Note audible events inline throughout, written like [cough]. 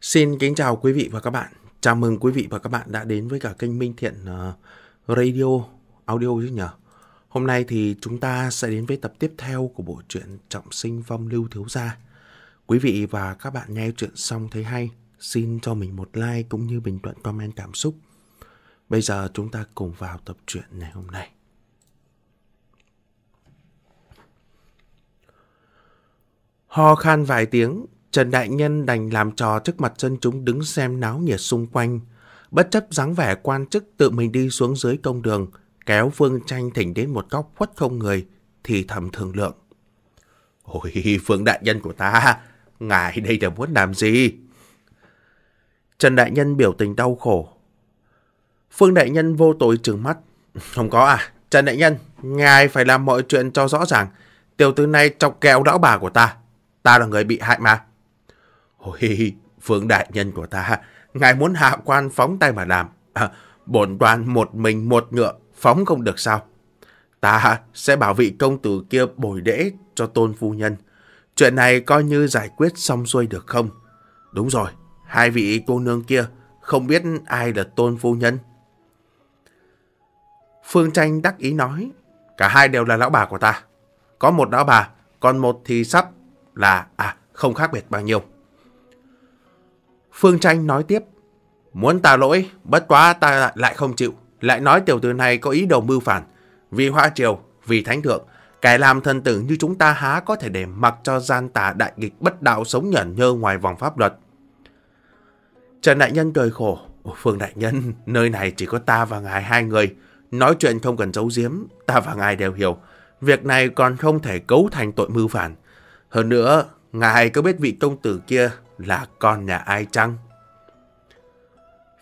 Xin kính chào quý vị và các bạn. Chào mừng quý vị và các bạn đã đến với cả kênh Minh Thiện ờ, Radio Audio chứ nhỉ? Hôm nay thì chúng ta sẽ đến với tập tiếp theo của bộ truyện Trọng sinh vong lưu thiếu gia. Quý vị và các bạn nghe chuyện xong thấy hay, xin cho mình một like cũng như bình luận comment cảm xúc. Bây giờ chúng ta cùng vào tập truyện ngày hôm nay. Ho khan vài tiếng, Trần Đại Nhân đành làm trò trước mặt dân chúng đứng xem náo nhiệt xung quanh, bất chấp dáng vẻ quan chức tự mình đi xuống dưới công đường, kéo Phương Tranh thỉnh đến một góc khuất không người, thì thầm thường lượng. Ôi, Phương Đại Nhân của ta, ngài đây là muốn làm gì? Trần Đại Nhân biểu tình đau khổ. Phương Đại Nhân vô tội trừng mắt. Không có à, Trần Đại Nhân, ngài phải làm mọi chuyện cho rõ ràng. Tiểu tử này chọc kẹo lão bà của ta. Ta là người bị hại mà. Ôi, Phượng Đại Nhân của ta, ngài muốn hạ quan phóng tay mà làm. À, bổn quan một mình một ngựa, phóng không được sao? Ta sẽ bảo vị công tử kia bồi đễ cho tôn phu nhân. Chuyện này coi như giải quyết xong xuôi được không? Đúng rồi, hai vị cô nương kia, không biết ai là tôn phu nhân. Phương Tranh đắc ý nói, cả hai đều là lão bà của ta. Có một lão bà, còn một thì sắp là, à, không khác biệt bao nhiêu. Phương Tranh nói tiếp. Muốn ta lỗi, bất quá ta lại không chịu. Lại nói tiểu tử này có ý đồ mưu phản. Vì Hoa Triều, vì Thánh Thượng, kẻ làm thần tử như chúng ta há có thể để mặc cho gian tà đại nghịch bất đạo sống nhẫn nhơ ngoài vòng pháp luật. Trần Đại Nhân cười khổ. Phương Đại Nhân, [laughs] nơi này chỉ có ta và ngài hai người. Nói chuyện không cần giấu giếm, ta và ngài đều hiểu. Việc này còn không thể cấu thành tội mưu phản. Hơn nữa, ngài có biết vị công tử kia là con nhà ai chăng?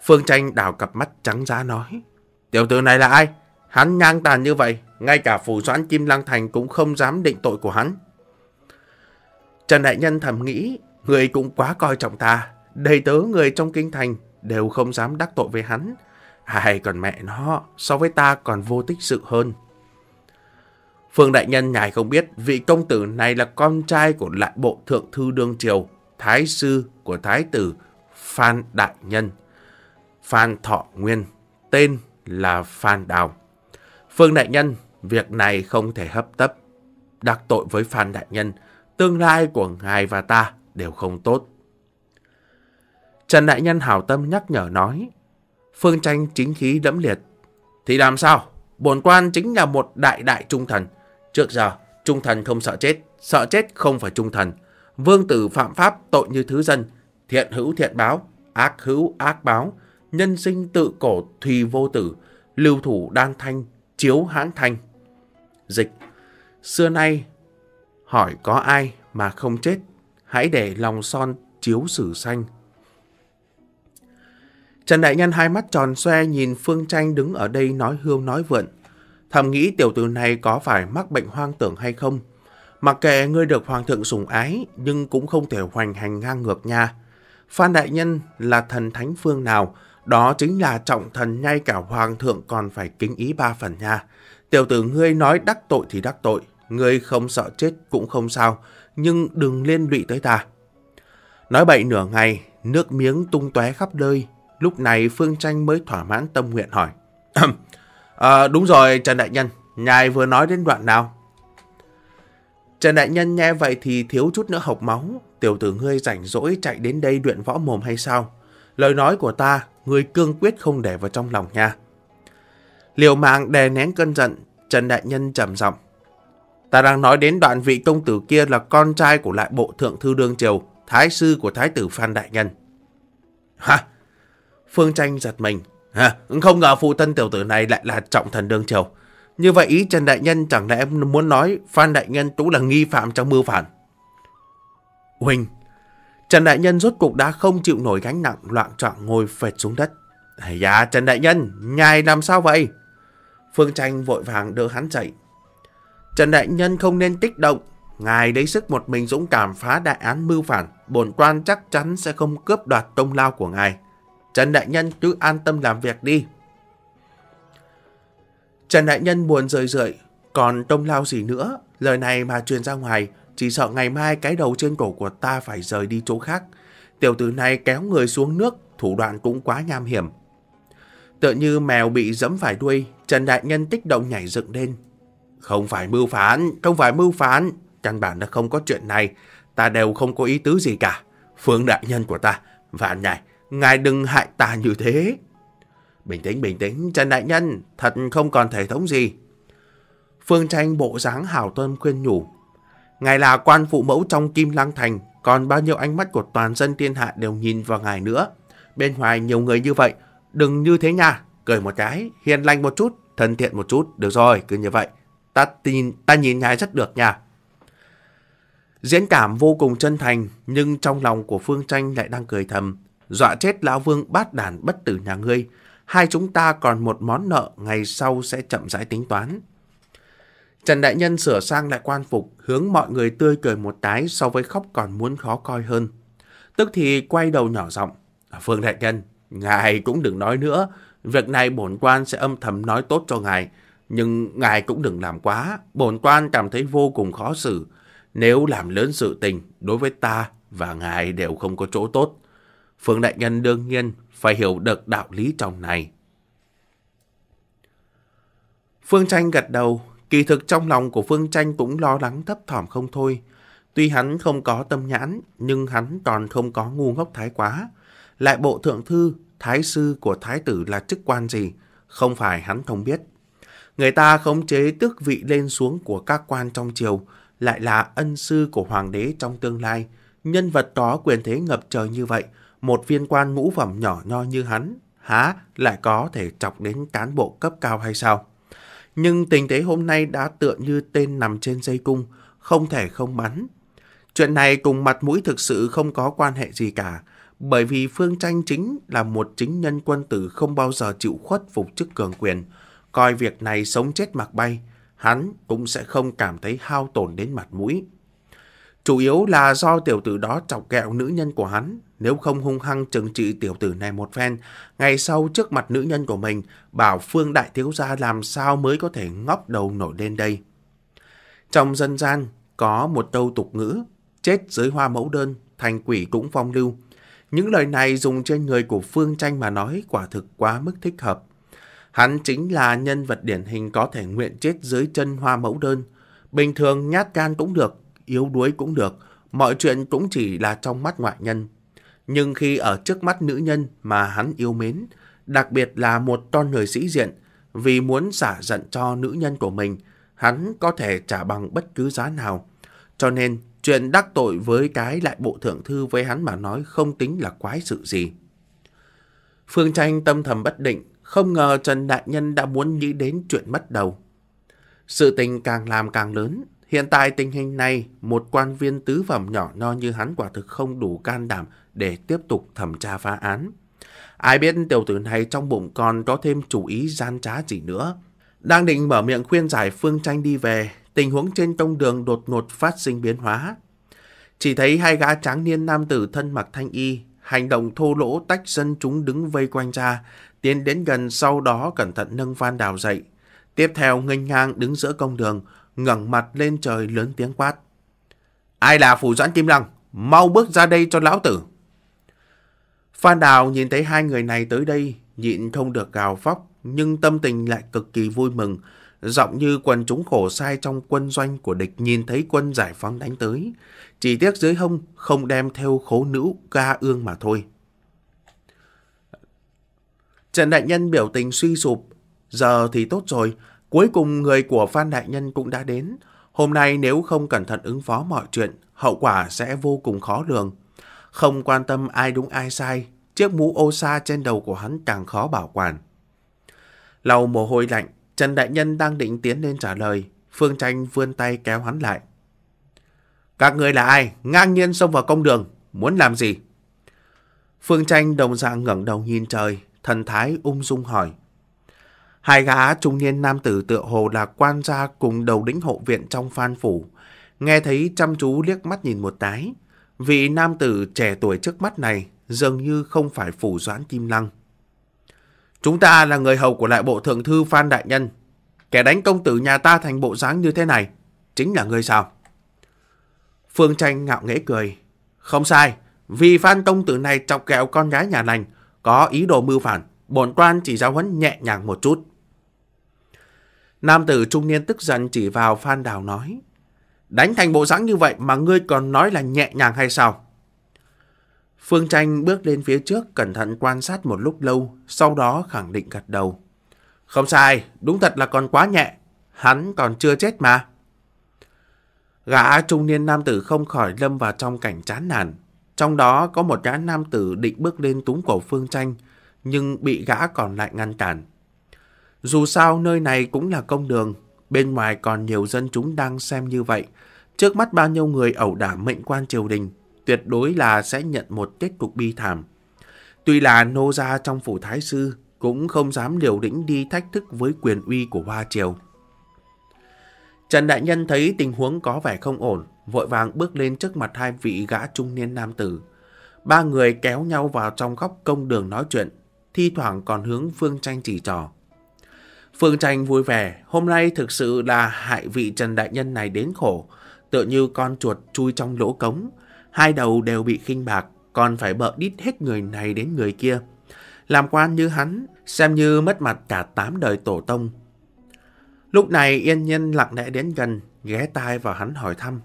Phương Tranh đào cặp mắt trắng giá nói. Tiểu tử này là ai? Hắn nhang tàn như vậy, ngay cả phủ doãn Kim Lăng Thành cũng không dám định tội của hắn. Trần Đại Nhân thầm nghĩ, người cũng quá coi trọng ta. Đầy tớ người trong kinh thành đều không dám đắc tội với hắn. Hay còn mẹ nó, so với ta còn vô tích sự hơn. Phương Đại Nhân nhài không biết vị công tử này là con trai của lại bộ thượng thư đương triều thái sư của thái tử Phan Đại Nhân, Phan Thọ Nguyên, tên là Phan Đào. Phương Đại Nhân, việc này không thể hấp tấp. Đặc tội với Phan Đại Nhân, tương lai của ngài và ta đều không tốt. Trần Đại Nhân hào tâm nhắc nhở nói, Phương Tranh chính khí đẫm liệt. Thì làm sao? Bổn quan chính là một đại đại trung thần. Trước giờ, trung thần không sợ chết, sợ chết không phải trung thần. Vương tử phạm pháp tội như thứ dân, thiện hữu thiện báo, ác hữu ác báo, nhân sinh tự cổ thùy vô tử, lưu thủ đan thanh, chiếu hãng thanh. Dịch, xưa nay hỏi có ai mà không chết, hãy để lòng son chiếu sử xanh. Trần Đại Nhân hai mắt tròn xoe nhìn Phương Tranh đứng ở đây nói hương nói vượn. Thầm nghĩ tiểu tử này có phải mắc bệnh hoang tưởng hay không? Mặc kệ ngươi được hoàng thượng sủng ái, nhưng cũng không thể hoành hành ngang ngược nha. Phan Đại Nhân là thần thánh phương nào, đó chính là trọng thần ngay cả hoàng thượng còn phải kính ý ba phần nha. Tiểu tử ngươi nói đắc tội thì đắc tội, ngươi không sợ chết cũng không sao, nhưng đừng liên lụy tới ta. Nói bậy nửa ngày, nước miếng tung tóe khắp nơi. Lúc này Phương Tranh mới thỏa mãn tâm nguyện hỏi. à, đúng rồi Trần Đại Nhân, ngài vừa nói đến đoạn nào? Trần Đại Nhân nghe vậy thì thiếu chút nữa học máu. Tiểu tử ngươi rảnh rỗi chạy đến đây luyện võ mồm hay sao? Lời nói của ta, ngươi cương quyết không để vào trong lòng nha. Liều mạng đè nén cơn giận, Trần Đại Nhân trầm giọng. Ta đang nói đến đoạn vị công tử kia là con trai của lại bộ thượng thư đương triều, thái sư của thái tử Phan Đại Nhân. ha Phương Tranh giật mình. Hả? Không ngờ phụ thân tiểu tử này lại là trọng thần đương triều. Như vậy ý Trần Đại Nhân chẳng lẽ muốn nói Phan Đại Nhân cũng là nghi phạm trong mưu phản? Huynh, Trần Đại Nhân rốt cuộc đã không chịu nổi gánh nặng loạn trọng ngồi phệt xuống đất. Ây da, Trần Đại Nhân, ngài làm sao vậy? Phương Tranh vội vàng đỡ hắn chạy. Trần Đại Nhân không nên kích động. Ngài lấy sức một mình dũng cảm phá đại án mưu phản. Bổn quan chắc chắn sẽ không cướp đoạt công lao của ngài. Trần Đại Nhân cứ an tâm làm việc đi. Trần Đại Nhân buồn rời rượi, còn tông lao gì nữa, lời này mà truyền ra ngoài, chỉ sợ ngày mai cái đầu trên cổ của ta phải rời đi chỗ khác. Tiểu tử này kéo người xuống nước, thủ đoạn cũng quá nham hiểm. Tựa như mèo bị dẫm phải đuôi, Trần Đại Nhân tích động nhảy dựng lên. Không phải mưu phán, không phải mưu phán, căn bản là không có chuyện này, ta đều không có ý tứ gì cả. Phương Đại Nhân của ta, vạn nhảy, ngài đừng hại ta như thế. Bình tĩnh, bình tĩnh, Trần Đại Nhân, thật không còn thể thống gì. Phương Tranh bộ dáng hào tâm khuyên nhủ. Ngài là quan phụ mẫu trong Kim Lăng Thành, còn bao nhiêu ánh mắt của toàn dân thiên hạ đều nhìn vào ngài nữa. Bên ngoài nhiều người như vậy, đừng như thế nha, cười một cái, hiền lành một chút, thân thiện một chút, được rồi, cứ như vậy. Ta tin, ta nhìn ngài rất được nha. Diễn cảm vô cùng chân thành, nhưng trong lòng của Phương Tranh lại đang cười thầm. Dọa chết lão vương bát đàn bất tử nhà ngươi, hai chúng ta còn một món nợ ngày sau sẽ chậm rãi tính toán. Trần Đại Nhân sửa sang lại quan phục, hướng mọi người tươi cười một cái so với khóc còn muốn khó coi hơn. Tức thì quay đầu nhỏ giọng, Phương Đại Nhân, ngài cũng đừng nói nữa, việc này bổn quan sẽ âm thầm nói tốt cho ngài, nhưng ngài cũng đừng làm quá, bổn quan cảm thấy vô cùng khó xử. Nếu làm lớn sự tình, đối với ta và ngài đều không có chỗ tốt. Phương Đại Nhân đương nhiên phải hiểu được đạo lý trong này. Phương Tranh gật đầu, kỳ thực trong lòng của Phương Tranh cũng lo lắng thấp thỏm không thôi. Tuy hắn không có tâm nhãn, nhưng hắn còn không có ngu ngốc thái quá. Lại bộ thượng thư, thái sư của thái tử là chức quan gì, không phải hắn không biết. Người ta khống chế tước vị lên xuống của các quan trong triều, lại là ân sư của hoàng đế trong tương lai. Nhân vật có quyền thế ngập trời như vậy, một viên quan ngũ phẩm nhỏ nho như hắn, há lại có thể chọc đến cán bộ cấp cao hay sao? Nhưng tình thế hôm nay đã tựa như tên nằm trên dây cung, không thể không bắn. Chuyện này cùng mặt mũi thực sự không có quan hệ gì cả, bởi vì Phương Tranh chính là một chính nhân quân tử không bao giờ chịu khuất phục chức cường quyền. Coi việc này sống chết mặc bay, hắn cũng sẽ không cảm thấy hao tổn đến mặt mũi. Chủ yếu là do tiểu tử đó chọc kẹo nữ nhân của hắn. Nếu không hung hăng trừng trị tiểu tử này một phen, ngày sau trước mặt nữ nhân của mình, bảo Phương Đại Thiếu Gia làm sao mới có thể ngóc đầu nổi lên đây. Trong dân gian, có một câu tục ngữ, chết dưới hoa mẫu đơn, thành quỷ cũng phong lưu. Những lời này dùng trên người của Phương Tranh mà nói quả thực quá mức thích hợp. Hắn chính là nhân vật điển hình có thể nguyện chết dưới chân hoa mẫu đơn. Bình thường nhát gan cũng được, yếu đuối cũng được, mọi chuyện cũng chỉ là trong mắt ngoại nhân. Nhưng khi ở trước mắt nữ nhân mà hắn yêu mến, đặc biệt là một con người sĩ diện, vì muốn xả giận cho nữ nhân của mình, hắn có thể trả bằng bất cứ giá nào. Cho nên, chuyện đắc tội với cái lại bộ thượng thư với hắn mà nói không tính là quái sự gì. Phương Tranh tâm thầm bất định, không ngờ Trần Đại Nhân đã muốn nghĩ đến chuyện mất đầu. Sự tình càng làm càng lớn, Hiện tại tình hình này, một quan viên tứ phẩm nhỏ no như hắn quả thực không đủ can đảm để tiếp tục thẩm tra phá án. Ai biết tiểu tử này trong bụng còn có thêm chủ ý gian trá gì nữa. Đang định mở miệng khuyên giải phương tranh đi về, tình huống trên công đường đột ngột phát sinh biến hóa. Chỉ thấy hai gã tráng niên nam tử thân mặc thanh y, hành động thô lỗ tách dân chúng đứng vây quanh ra, tiến đến gần sau đó cẩn thận nâng van Đào dậy. Tiếp theo nghênh ngang đứng giữa công đường, ngẩng mặt lên trời lớn tiếng quát. Ai là phủ doãn kim lăng? Mau bước ra đây cho lão tử. Phan Đào nhìn thấy hai người này tới đây, nhịn không được gào phóc, nhưng tâm tình lại cực kỳ vui mừng, giọng như quần chúng khổ sai trong quân doanh của địch nhìn thấy quân giải phóng đánh tới. Chỉ tiếc dưới hông không đem theo khố nữ ca ương mà thôi. Trần Đại Nhân biểu tình suy sụp, giờ thì tốt rồi, Cuối cùng người của Phan Đại Nhân cũng đã đến. Hôm nay nếu không cẩn thận ứng phó mọi chuyện, hậu quả sẽ vô cùng khó lường. Không quan tâm ai đúng ai sai, chiếc mũ ô sa trên đầu của hắn càng khó bảo quản. Lau mồ hôi lạnh, Trần Đại Nhân đang định tiến lên trả lời. Phương Tranh vươn tay kéo hắn lại. Các người là ai? Ngang nhiên xông vào công đường. Muốn làm gì? Phương Tranh đồng dạng ngẩng đầu nhìn trời, thần thái ung dung hỏi. Hai gã trung niên nam tử tựa hồ là quan gia cùng đầu lĩnh hộ viện trong phan phủ. Nghe thấy chăm chú liếc mắt nhìn một tái. Vị nam tử trẻ tuổi trước mắt này dường như không phải phủ doãn kim lăng. Chúng ta là người hầu của lại bộ thượng thư Phan Đại Nhân. Kẻ đánh công tử nhà ta thành bộ dáng như thế này, chính là người sao? Phương Tranh ngạo nghễ cười. Không sai, vì Phan công tử này chọc kẹo con gái nhà lành, có ý đồ mưu phản, bổn quan chỉ giáo huấn nhẹ nhàng một chút. Nam tử trung niên tức giận chỉ vào Phan Đào nói. Đánh thành bộ dáng như vậy mà ngươi còn nói là nhẹ nhàng hay sao? Phương Tranh bước lên phía trước cẩn thận quan sát một lúc lâu, sau đó khẳng định gật đầu. Không sai, đúng thật là còn quá nhẹ, hắn còn chưa chết mà. Gã trung niên nam tử không khỏi lâm vào trong cảnh chán nản. Trong đó có một gã nam tử định bước lên túng cổ Phương Tranh, nhưng bị gã còn lại ngăn cản. Dù sao nơi này cũng là công đường, bên ngoài còn nhiều dân chúng đang xem như vậy. Trước mắt bao nhiêu người ẩu đả mệnh quan triều đình, tuyệt đối là sẽ nhận một kết cục bi thảm. Tuy là nô gia trong phủ thái sư, cũng không dám liều lĩnh đi thách thức với quyền uy của Hoa Triều. Trần Đại Nhân thấy tình huống có vẻ không ổn, vội vàng bước lên trước mặt hai vị gã trung niên nam tử. Ba người kéo nhau vào trong góc công đường nói chuyện, thi thoảng còn hướng phương tranh chỉ trò. Phương Tranh vui vẻ, hôm nay thực sự là hại vị Trần Đại Nhân này đến khổ, tựa như con chuột chui trong lỗ cống, hai đầu đều bị khinh bạc, còn phải bợ đít hết người này đến người kia. Làm quan như hắn, xem như mất mặt cả tám đời tổ tông. Lúc này Yên Nhân lặng lẽ đến gần, ghé tai vào hắn hỏi thăm.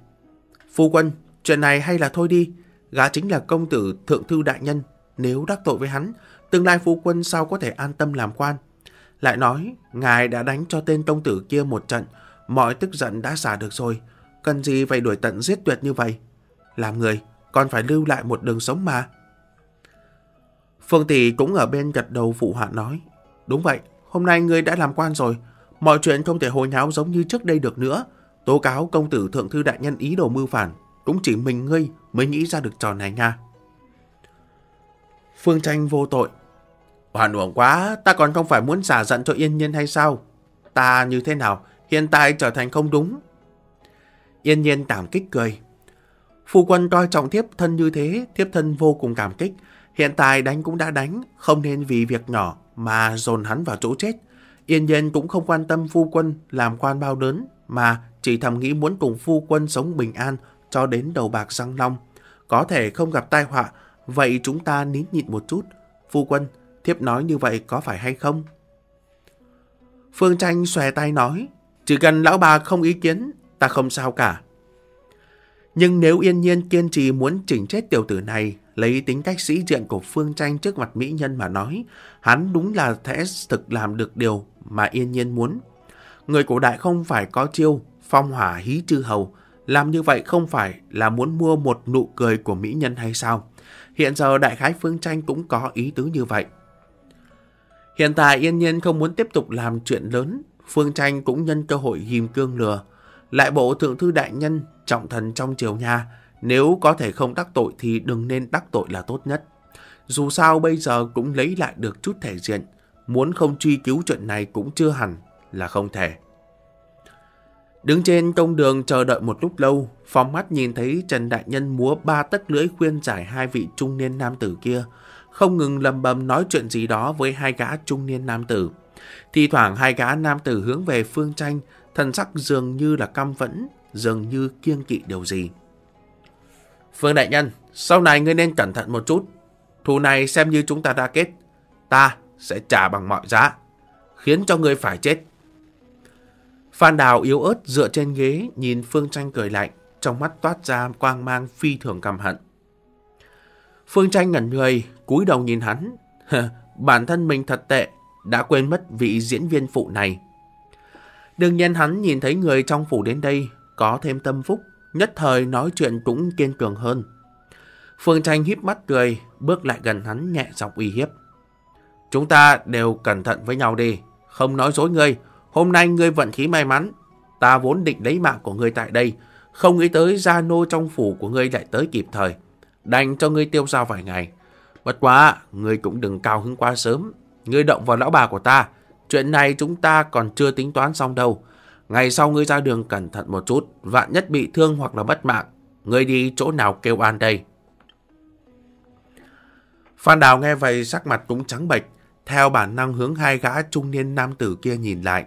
Phu quân, chuyện này hay là thôi đi, gã chính là công tử thượng thư đại nhân, nếu đắc tội với hắn, tương lai phu quân sao có thể an tâm làm quan. Lại nói, ngài đã đánh cho tên công tử kia một trận, mọi tức giận đã xả được rồi, cần gì phải đuổi tận giết tuyệt như vậy. Làm người, còn phải lưu lại một đường sống mà. Phương Tỷ cũng ở bên gật đầu phụ họa nói, đúng vậy, hôm nay ngươi đã làm quan rồi, mọi chuyện không thể hồi nháo giống như trước đây được nữa. Tố cáo công tử thượng thư đại nhân ý đồ mưu phản, cũng chỉ mình ngươi mới nghĩ ra được trò này nha. Phương Tranh vô tội, Hoàn uổng quá, ta còn không phải muốn xả giận cho yên nhiên hay sao? Ta như thế nào, hiện tại trở thành không đúng. Yên nhiên cảm kích cười. Phu quân coi trọng thiếp thân như thế, thiếp thân vô cùng cảm kích. Hiện tại đánh cũng đã đánh, không nên vì việc nhỏ mà dồn hắn vào chỗ chết. Yên nhiên cũng không quan tâm phu quân làm quan bao lớn, mà chỉ thầm nghĩ muốn cùng phu quân sống bình an cho đến đầu bạc răng long. Có thể không gặp tai họa, vậy chúng ta nín nhịn một chút. Phu quân, thiếp nói như vậy có phải hay không? Phương Tranh xòe tay nói, chỉ cần lão bà không ý kiến, ta không sao cả. Nhưng nếu yên nhiên kiên trì muốn chỉnh chết tiểu tử này, lấy tính cách sĩ diện của Phương Tranh trước mặt mỹ nhân mà nói, hắn đúng là thể thực làm được điều mà yên nhiên muốn. Người cổ đại không phải có chiêu, phong hỏa hí chư hầu, làm như vậy không phải là muốn mua một nụ cười của mỹ nhân hay sao? Hiện giờ đại khái Phương Tranh cũng có ý tứ như vậy. Hiện tại Yên Nhiên không muốn tiếp tục làm chuyện lớn, Phương Tranh cũng nhân cơ hội ghim cương lừa. Lại bộ thượng thư đại nhân, trọng thần trong triều nhà, nếu có thể không đắc tội thì đừng nên đắc tội là tốt nhất. Dù sao bây giờ cũng lấy lại được chút thể diện, muốn không truy cứu chuyện này cũng chưa hẳn là không thể. Đứng trên công đường chờ đợi một lúc lâu, phóng mắt nhìn thấy Trần Đại Nhân múa ba tất lưỡi khuyên giải hai vị trung niên nam tử kia, không ngừng lầm bầm nói chuyện gì đó với hai gã trung niên nam tử. Thì thoảng hai gã nam tử hướng về phương tranh, thần sắc dường như là căm phẫn, dường như kiêng kỵ điều gì. Phương đại nhân, sau này ngươi nên cẩn thận một chút. Thù này xem như chúng ta đã kết. Ta sẽ trả bằng mọi giá, khiến cho ngươi phải chết. Phan Đào yếu ớt dựa trên ghế nhìn Phương Tranh cười lạnh, trong mắt toát ra quang mang phi thường căm hận. Phương Tranh ngẩn người, cúi đầu nhìn hắn. Bản thân mình thật tệ, đã quên mất vị diễn viên phụ này. Đương nhiên hắn nhìn thấy người trong phủ đến đây, có thêm tâm phúc, nhất thời nói chuyện cũng kiên cường hơn. Phương Tranh híp mắt cười, bước lại gần hắn nhẹ giọng uy hiếp. Chúng ta đều cẩn thận với nhau đi, không nói dối ngươi. Hôm nay ngươi vận khí may mắn, ta vốn định lấy mạng của ngươi tại đây, không nghĩ tới gia nô trong phủ của ngươi lại tới kịp thời đành cho ngươi tiêu dao vài ngày. Bất quá, ngươi cũng đừng cao hứng quá sớm. Ngươi động vào lão bà của ta, chuyện này chúng ta còn chưa tính toán xong đâu. Ngày sau ngươi ra đường cẩn thận một chút, vạn nhất bị thương hoặc là mất mạng. Ngươi đi chỗ nào kêu an đây? Phan Đào nghe vậy sắc mặt cũng trắng bệch, theo bản năng hướng hai gã trung niên nam tử kia nhìn lại.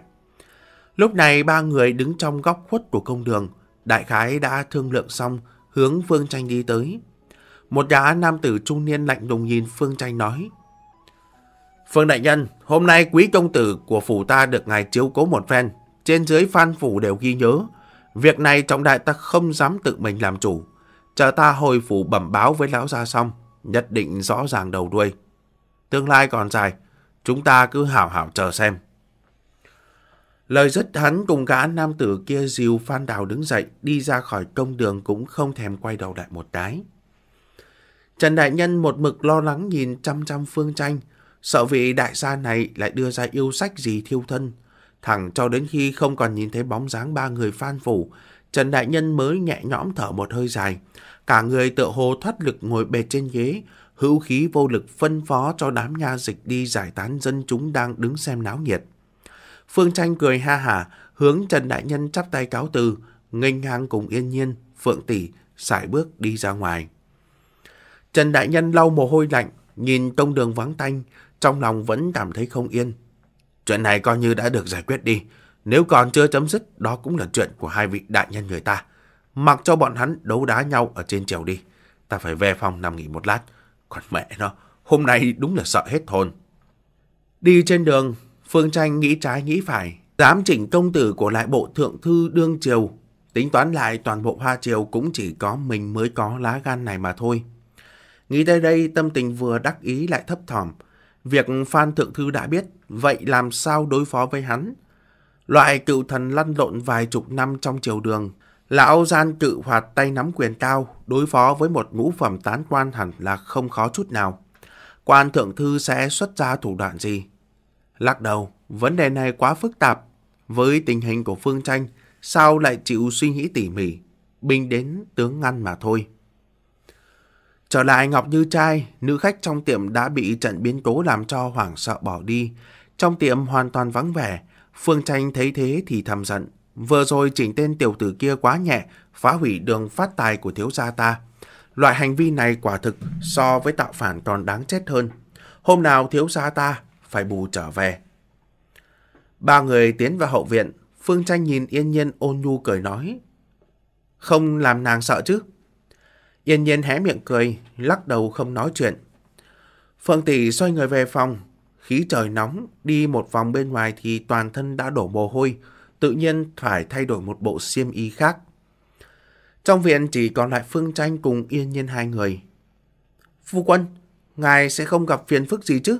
Lúc này ba người đứng trong góc khuất của công đường, đại khái đã thương lượng xong, hướng Phương Tranh đi tới. Một gã nam tử trung niên lạnh lùng nhìn Phương Tranh nói. Phương Đại Nhân, hôm nay quý công tử của phủ ta được ngài chiếu cố một phen. Trên dưới phan phủ đều ghi nhớ. Việc này trọng đại ta không dám tự mình làm chủ. Chờ ta hồi phủ bẩm báo với lão gia xong, nhất định rõ ràng đầu đuôi. Tương lai còn dài, chúng ta cứ hảo hảo chờ xem. Lời dứt hắn cùng gã nam tử kia dìu Phan Đào đứng dậy, đi ra khỏi công đường cũng không thèm quay đầu lại một cái. Trần Đại Nhân một mực lo lắng nhìn trăm trăm Phương Tranh, sợ vị đại gia này lại đưa ra yêu sách gì thiêu thân. Thẳng cho đến khi không còn nhìn thấy bóng dáng ba người phan phủ, Trần Đại Nhân mới nhẹ nhõm thở một hơi dài. Cả người tựa hồ thoát lực ngồi bệt trên ghế, hữu khí vô lực phân phó cho đám nha dịch đi giải tán dân chúng đang đứng xem náo nhiệt. Phương Tranh cười ha hả, hướng Trần Đại Nhân chắp tay cáo từ, nghênh ngang cùng yên nhiên, phượng tỷ, sải bước đi ra ngoài. Trần Đại Nhân lau mồ hôi lạnh, nhìn tông đường vắng tanh, trong lòng vẫn cảm thấy không yên. Chuyện này coi như đã được giải quyết đi. Nếu còn chưa chấm dứt, đó cũng là chuyện của hai vị đại nhân người ta. Mặc cho bọn hắn đấu đá nhau ở trên trèo đi. Ta phải về phòng nằm nghỉ một lát. Còn mẹ nó, hôm nay đúng là sợ hết hồn. Đi trên đường, Phương Tranh nghĩ trái nghĩ phải. Giám chỉnh công tử của lại bộ thượng thư đương triều. Tính toán lại toàn bộ hoa triều cũng chỉ có mình mới có lá gan này mà thôi. Nghĩ tới đây tâm tình vừa đắc ý lại thấp thỏm. Việc Phan Thượng Thư đã biết, vậy làm sao đối phó với hắn? Loại cựu thần lăn lộn vài chục năm trong triều đường, lão gian cự hoạt tay nắm quyền cao, đối phó với một ngũ phẩm tán quan hẳn là không khó chút nào. Quan Thượng Thư sẽ xuất ra thủ đoạn gì? Lắc đầu, vấn đề này quá phức tạp. Với tình hình của phương tranh, sao lại chịu suy nghĩ tỉ mỉ? Binh đến tướng ngăn mà thôi. Trở lại Ngọc Như Trai, nữ khách trong tiệm đã bị trận biến cố làm cho hoảng sợ bỏ đi. Trong tiệm hoàn toàn vắng vẻ, Phương Tranh thấy thế thì thầm giận. Vừa rồi chỉnh tên tiểu tử kia quá nhẹ, phá hủy đường phát tài của thiếu gia ta. Loại hành vi này quả thực so với tạo phản còn đáng chết hơn. Hôm nào thiếu gia ta phải bù trở về. Ba người tiến vào hậu viện, Phương Tranh nhìn yên nhiên ôn nhu cười nói. Không làm nàng sợ chứ? Yên nhiên hé miệng cười, lắc đầu không nói chuyện. Phương Tỷ xoay người về phòng. Khí trời nóng, đi một vòng bên ngoài thì toàn thân đã đổ mồ hôi, tự nhiên phải thay đổi một bộ xiêm y khác. Trong viện chỉ còn lại Phương Tranh cùng Yên Nhiên hai người. Phu quân, ngài sẽ không gặp phiền phức gì chứ?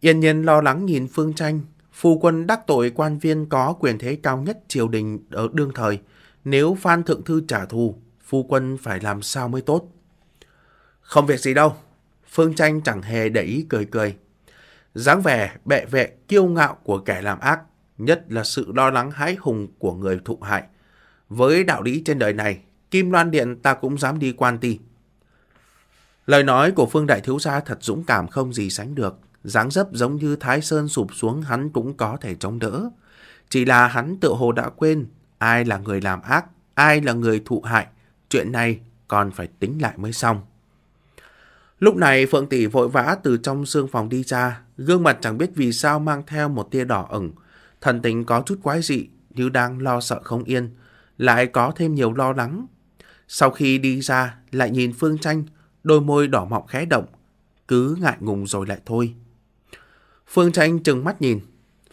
Yên Nhiên lo lắng nhìn Phương Tranh. Phu quân đắc tội quan viên có quyền thế cao nhất triều đình ở đương thời. Nếu Phan Thượng Thư trả thù, phu quân phải làm sao mới tốt. Không việc gì đâu, Phương Tranh chẳng hề để ý cười cười. dáng vẻ bệ vệ kiêu ngạo của kẻ làm ác, nhất là sự lo lắng hãi hùng của người thụ hại. Với đạo lý trên đời này, Kim Loan Điện ta cũng dám đi quan ti. Lời nói của Phương Đại Thiếu Gia thật dũng cảm không gì sánh được. dáng dấp giống như Thái Sơn sụp xuống hắn cũng có thể chống đỡ. Chỉ là hắn tự hồ đã quên ai là người làm ác, ai là người thụ hại, chuyện này còn phải tính lại mới xong. Lúc này Phượng Tỷ vội vã từ trong xương phòng đi ra, gương mặt chẳng biết vì sao mang theo một tia đỏ ửng, thần tình có chút quái dị như đang lo sợ không yên, lại có thêm nhiều lo lắng. Sau khi đi ra lại nhìn Phương Tranh, đôi môi đỏ mọng khẽ động, cứ ngại ngùng rồi lại thôi. Phương Tranh trừng mắt nhìn,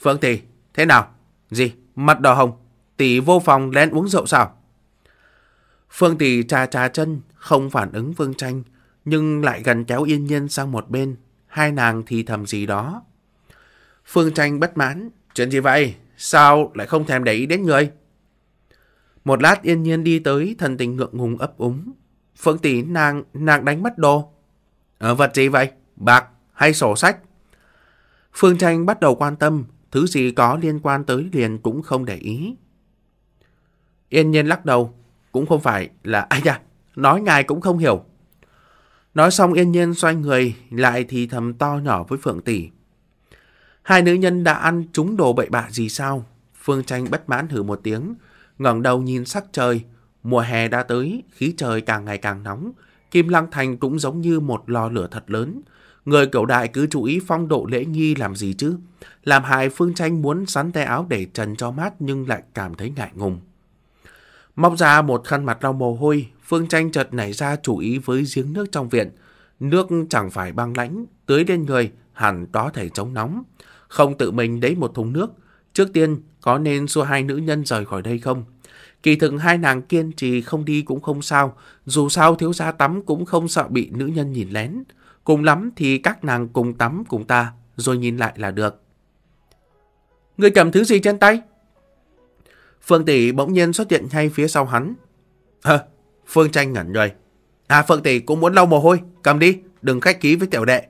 phượng Tỷ, thế nào? Gì, mặt đỏ hồng, Tỷ vô phòng lén uống rượu sao? Phương Tỷ trà trà chân, không phản ứng Phương Tranh, nhưng lại gần kéo yên nhiên sang một bên. Hai nàng thì thầm gì đó. Phương Tranh bất mãn. Chuyện gì vậy? Sao lại không thèm để ý đến người? Một lát yên nhiên đi tới, thần tình ngượng ngùng ấp úng. Phương Tỷ nàng, nàng đánh mất đồ. Ở ờ, vật gì vậy? Bạc hay sổ sách? Phương Tranh bắt đầu quan tâm, thứ gì có liên quan tới liền cũng không để ý. Yên nhiên lắc đầu, cũng không phải là ai à da, dạ, nói ngài cũng không hiểu. Nói xong yên nhiên xoay người lại thì thầm to nhỏ với Phượng Tỷ. Hai nữ nhân đã ăn trúng đồ bậy bạ gì sao? Phương Tranh bất mãn hử một tiếng, ngẩng đầu nhìn sắc trời. Mùa hè đã tới, khí trời càng ngày càng nóng. Kim Lăng Thành cũng giống như một lò lửa thật lớn. Người cậu đại cứ chú ý phong độ lễ nghi làm gì chứ? Làm hại Phương Tranh muốn sắn tay áo để trần cho mát nhưng lại cảm thấy ngại ngùng. Móc ra một khăn mặt lau mồ hôi, Phương Tranh chợt nảy ra chủ ý với giếng nước trong viện. Nước chẳng phải băng lãnh, tưới lên người, hẳn có thể chống nóng. Không tự mình lấy một thùng nước. Trước tiên, có nên xua hai nữ nhân rời khỏi đây không? Kỳ thực hai nàng kiên trì không đi cũng không sao, dù sao thiếu gia tắm cũng không sợ bị nữ nhân nhìn lén. Cùng lắm thì các nàng cùng tắm cùng ta, rồi nhìn lại là được. Người cầm thứ gì trên tay? Phương Tỷ bỗng nhiên xuất hiện ngay phía sau hắn. Hơ, Phương Tranh ngẩn người. À Phương Tỷ cũng muốn lau mồ hôi, cầm đi, đừng khách ký với tiểu đệ.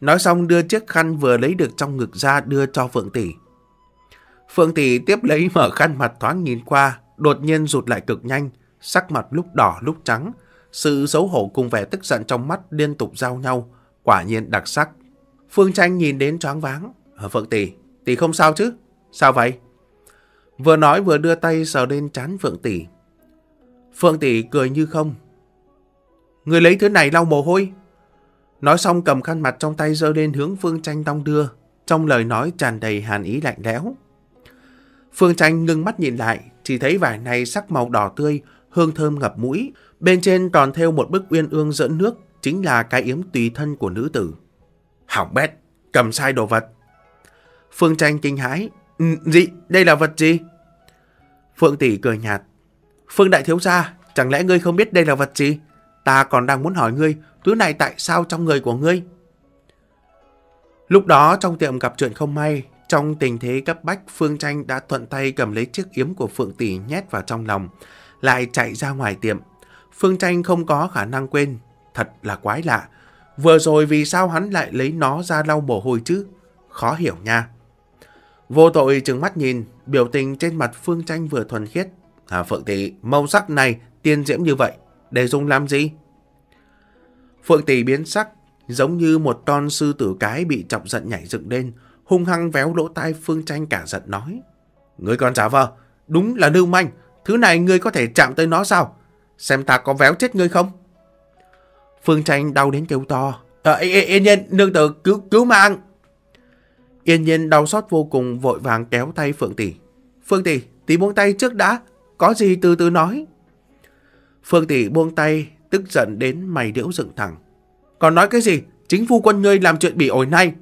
Nói xong đưa chiếc khăn vừa lấy được trong ngực ra đưa cho Phương Tỷ. Phương Tỷ tiếp lấy mở khăn mặt thoáng nhìn qua, đột nhiên rụt lại cực nhanh, sắc mặt lúc đỏ lúc trắng. Sự xấu hổ cùng vẻ tức giận trong mắt liên tục giao nhau, quả nhiên đặc sắc. Phương Tranh nhìn đến choáng váng. Phương Tỷ, Tỷ không sao chứ? Sao vậy? Vừa nói vừa đưa tay sờ lên chán Phượng Tỷ. Phượng Tỷ cười như không. Người lấy thứ này lau mồ hôi. Nói xong cầm khăn mặt trong tay giơ lên hướng Phương Tranh đong đưa, trong lời nói tràn đầy hàn ý lạnh lẽo. Phương Tranh ngưng mắt nhìn lại, chỉ thấy vải này sắc màu đỏ tươi, hương thơm ngập mũi, bên trên còn theo một bức uyên ương dẫn nước, chính là cái yếm tùy thân của nữ tử. Hỏng bét, cầm sai đồ vật. Phương Tranh kinh hãi, ừ, gì, đây là vật gì? Phượng tỷ cười nhạt. Phương đại thiếu gia, chẳng lẽ ngươi không biết đây là vật gì? Ta còn đang muốn hỏi ngươi, thứ này tại sao trong người của ngươi? Lúc đó trong tiệm gặp chuyện không may, trong tình thế cấp bách Phương Tranh đã thuận tay cầm lấy chiếc yếm của Phượng Tỷ nhét vào trong lòng, lại chạy ra ngoài tiệm. Phương Tranh không có khả năng quên, thật là quái lạ. Vừa rồi vì sao hắn lại lấy nó ra lau mồ hôi chứ? Khó hiểu nha. Vô tội trừng mắt nhìn, biểu tình trên mặt Phương Tranh vừa thuần khiết. Hà Phượng Tỷ, màu sắc này, tiên diễm như vậy, để dùng làm gì? Phượng Tỷ biến sắc, giống như một con sư tử cái bị chọc giận nhảy dựng lên, hung hăng véo lỗ tai Phương Tranh cả giận nói. Người còn giả vờ, đúng là lưu manh, thứ này ngươi có thể chạm tới nó sao? Xem ta có véo chết ngươi không? Phương Tranh đau đến kêu to. Ờ, ê, ê, ê, nhân, nương tử, cứu, cứu mạng! Yên nhiên đau xót vô cùng vội vàng kéo tay Phượng Tỷ. Phượng Tỷ, Tỷ buông tay trước đã, có gì từ từ nói. Phượng Tỷ buông tay, tức giận đến mày điễu dựng thẳng. Còn nói cái gì, chính phu quân ngươi làm chuyện bị ổi nay.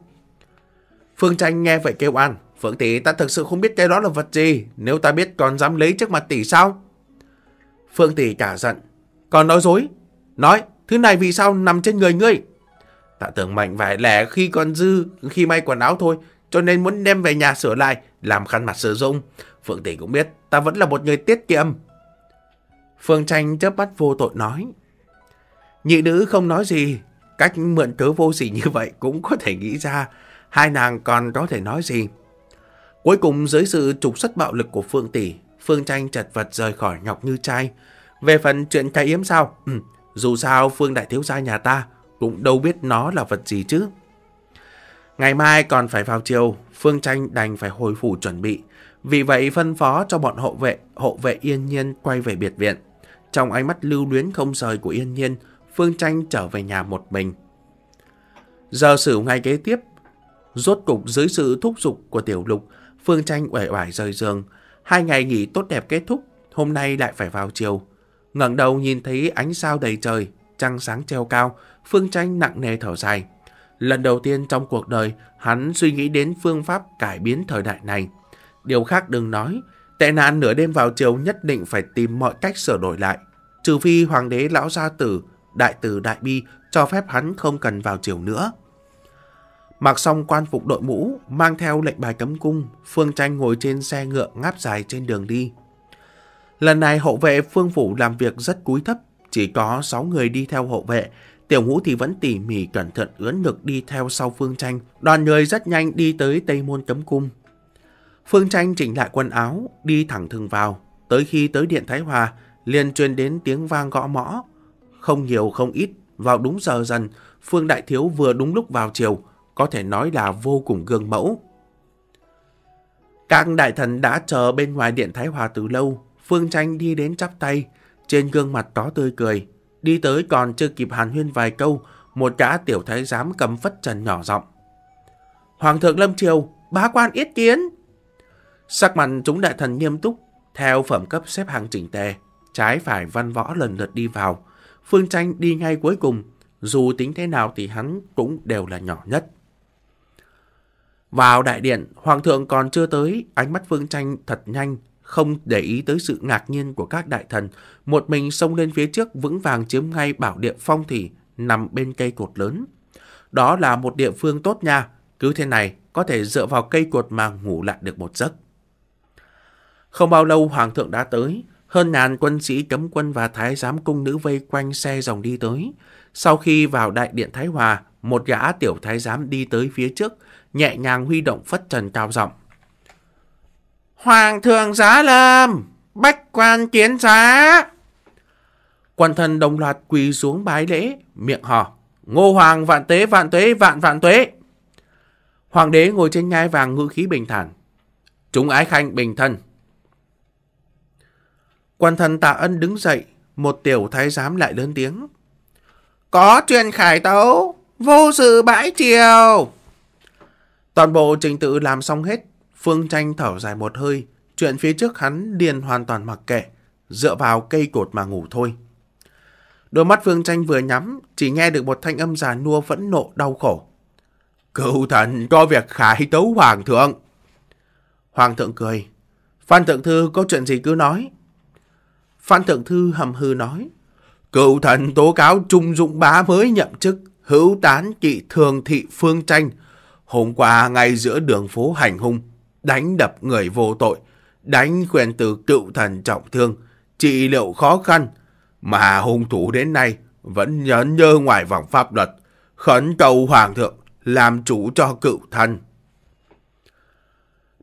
Phương Tranh nghe vậy kêu an, Phượng Tỷ ta thực sự không biết cái đó là vật gì, nếu ta biết còn dám lấy trước mặt Tỷ sao? Phương Tỷ cả giận, còn nói dối, nói, thứ này vì sao nằm trên người ngươi? Tạ tưởng mạnh vải lẻ khi còn dư, khi may quần áo thôi, cho nên muốn đem về nhà sửa lại, làm khăn mặt sử dụng. Phượng tỷ cũng biết, ta vẫn là một người tiết kiệm. Phương Tranh chớp mắt vô tội nói. Nhị nữ không nói gì, cách mượn cớ vô sỉ như vậy cũng có thể nghĩ ra, hai nàng còn có thể nói gì. Cuối cùng dưới sự trục xuất bạo lực của Phương Tỷ, Phương Tranh chật vật rời khỏi Ngọc Như Trai. Về phần chuyện cái yếm sao? Ừ, dù sao Phương Đại Thiếu Gia nhà ta cũng đâu biết nó là vật gì chứ. Ngày mai còn phải vào chiều, Phương Tranh đành phải hồi phủ chuẩn bị. Vì vậy phân phó cho bọn hộ vệ, hộ vệ Yên Nhiên quay về biệt viện. Trong ánh mắt lưu luyến không rời của Yên Nhiên, Phương Tranh trở về nhà một mình. Giờ xử ngay kế tiếp, rốt cục dưới sự thúc giục của Tiểu Lục, Phương Tranh uể oải rời giường. Hai ngày nghỉ tốt đẹp kết thúc, hôm nay lại phải vào chiều. ngẩng đầu nhìn thấy ánh sao đầy trời, trăng sáng treo cao, Phương Tranh nặng nề thở dài. Lần đầu tiên trong cuộc đời, hắn suy nghĩ đến phương pháp cải biến thời đại này. Điều khác đừng nói, tệ nạn nửa đêm vào chiều nhất định phải tìm mọi cách sửa đổi lại. Trừ phi hoàng đế lão gia tử, đại tử đại bi cho phép hắn không cần vào chiều nữa. Mặc xong quan phục đội mũ, mang theo lệnh bài cấm cung, Phương Tranh ngồi trên xe ngựa ngáp dài trên đường đi. Lần này hậu vệ Phương Phủ làm việc rất cúi thấp, chỉ có 6 người đi theo hộ vệ. Tiểu ngũ thì vẫn tỉ mỉ cẩn thận ướn lực đi theo sau Phương Tranh. Đoàn người rất nhanh đi tới Tây Môn Cấm Cung. Phương Tranh chỉnh lại quần áo, đi thẳng thường vào. Tới khi tới Điện Thái Hòa, liền truyền đến tiếng vang gõ mõ. Không nhiều không ít, vào đúng giờ dần, Phương Đại Thiếu vừa đúng lúc vào chiều, có thể nói là vô cùng gương mẫu. Các đại thần đã chờ bên ngoài Điện Thái Hòa từ lâu, Phương Tranh đi đến chắp tay, trên gương mặt đó tươi cười, đi tới còn chưa kịp hàn huyên vài câu, một gã tiểu thái giám cầm phất trần nhỏ giọng. Hoàng thượng Lâm Triều, bá quan yết kiến. Sắc mặt chúng đại thần nghiêm túc, theo phẩm cấp xếp hàng chỉnh tề, trái phải văn võ lần lượt đi vào. Phương Tranh đi ngay cuối cùng, dù tính thế nào thì hắn cũng đều là nhỏ nhất. Vào đại điện, hoàng thượng còn chưa tới, ánh mắt Phương Tranh thật nhanh, không để ý tới sự ngạc nhiên của các đại thần, một mình xông lên phía trước vững vàng chiếm ngay bảo địa phong thủy nằm bên cây cột lớn. Đó là một địa phương tốt nha, cứ thế này có thể dựa vào cây cột mà ngủ lại được một giấc. Không bao lâu hoàng thượng đã tới, hơn ngàn quân sĩ cấm quân và thái giám cung nữ vây quanh xe dòng đi tới. Sau khi vào đại điện Thái Hòa, một gã tiểu thái giám đi tới phía trước, nhẹ nhàng huy động phất trần cao giọng Hoàng thượng giá lâm, bách quan kiến giá. Quan thần đồng loạt quỳ xuống bái lễ, miệng hò. Ngô hoàng vạn tế vạn tuế vạn vạn tuế. Hoàng đế ngồi trên ngai vàng ngữ khí bình thản. Chúng ái khanh bình thân. Quan thần tạ ân đứng dậy, một tiểu thái giám lại lớn tiếng. Có truyền khải tấu, vô sự bãi triều. Toàn bộ trình tự làm xong hết, Phương Tranh thở dài một hơi, chuyện phía trước hắn điền hoàn toàn mặc kệ, dựa vào cây cột mà ngủ thôi. Đôi mắt Phương Tranh vừa nhắm, chỉ nghe được một thanh âm già nua vẫn nộ đau khổ. Cựu thần có việc khải tấu Hoàng thượng. Hoàng thượng cười. Phan Thượng Thư có chuyện gì cứ nói. Phan Thượng Thư hầm hư nói. Cựu thần tố cáo Trung Dũng Bá mới nhậm chức, hữu tán kỵ thường thị Phương Tranh. Hôm qua ngay giữa đường phố hành hung, đánh đập người vô tội, đánh quyền từ cựu thần trọng thương, trị liệu khó khăn, mà hung thủ đến nay vẫn nhấn nhơ ngoài vòng pháp luật, khấn cầu hoàng thượng làm chủ cho cựu thần.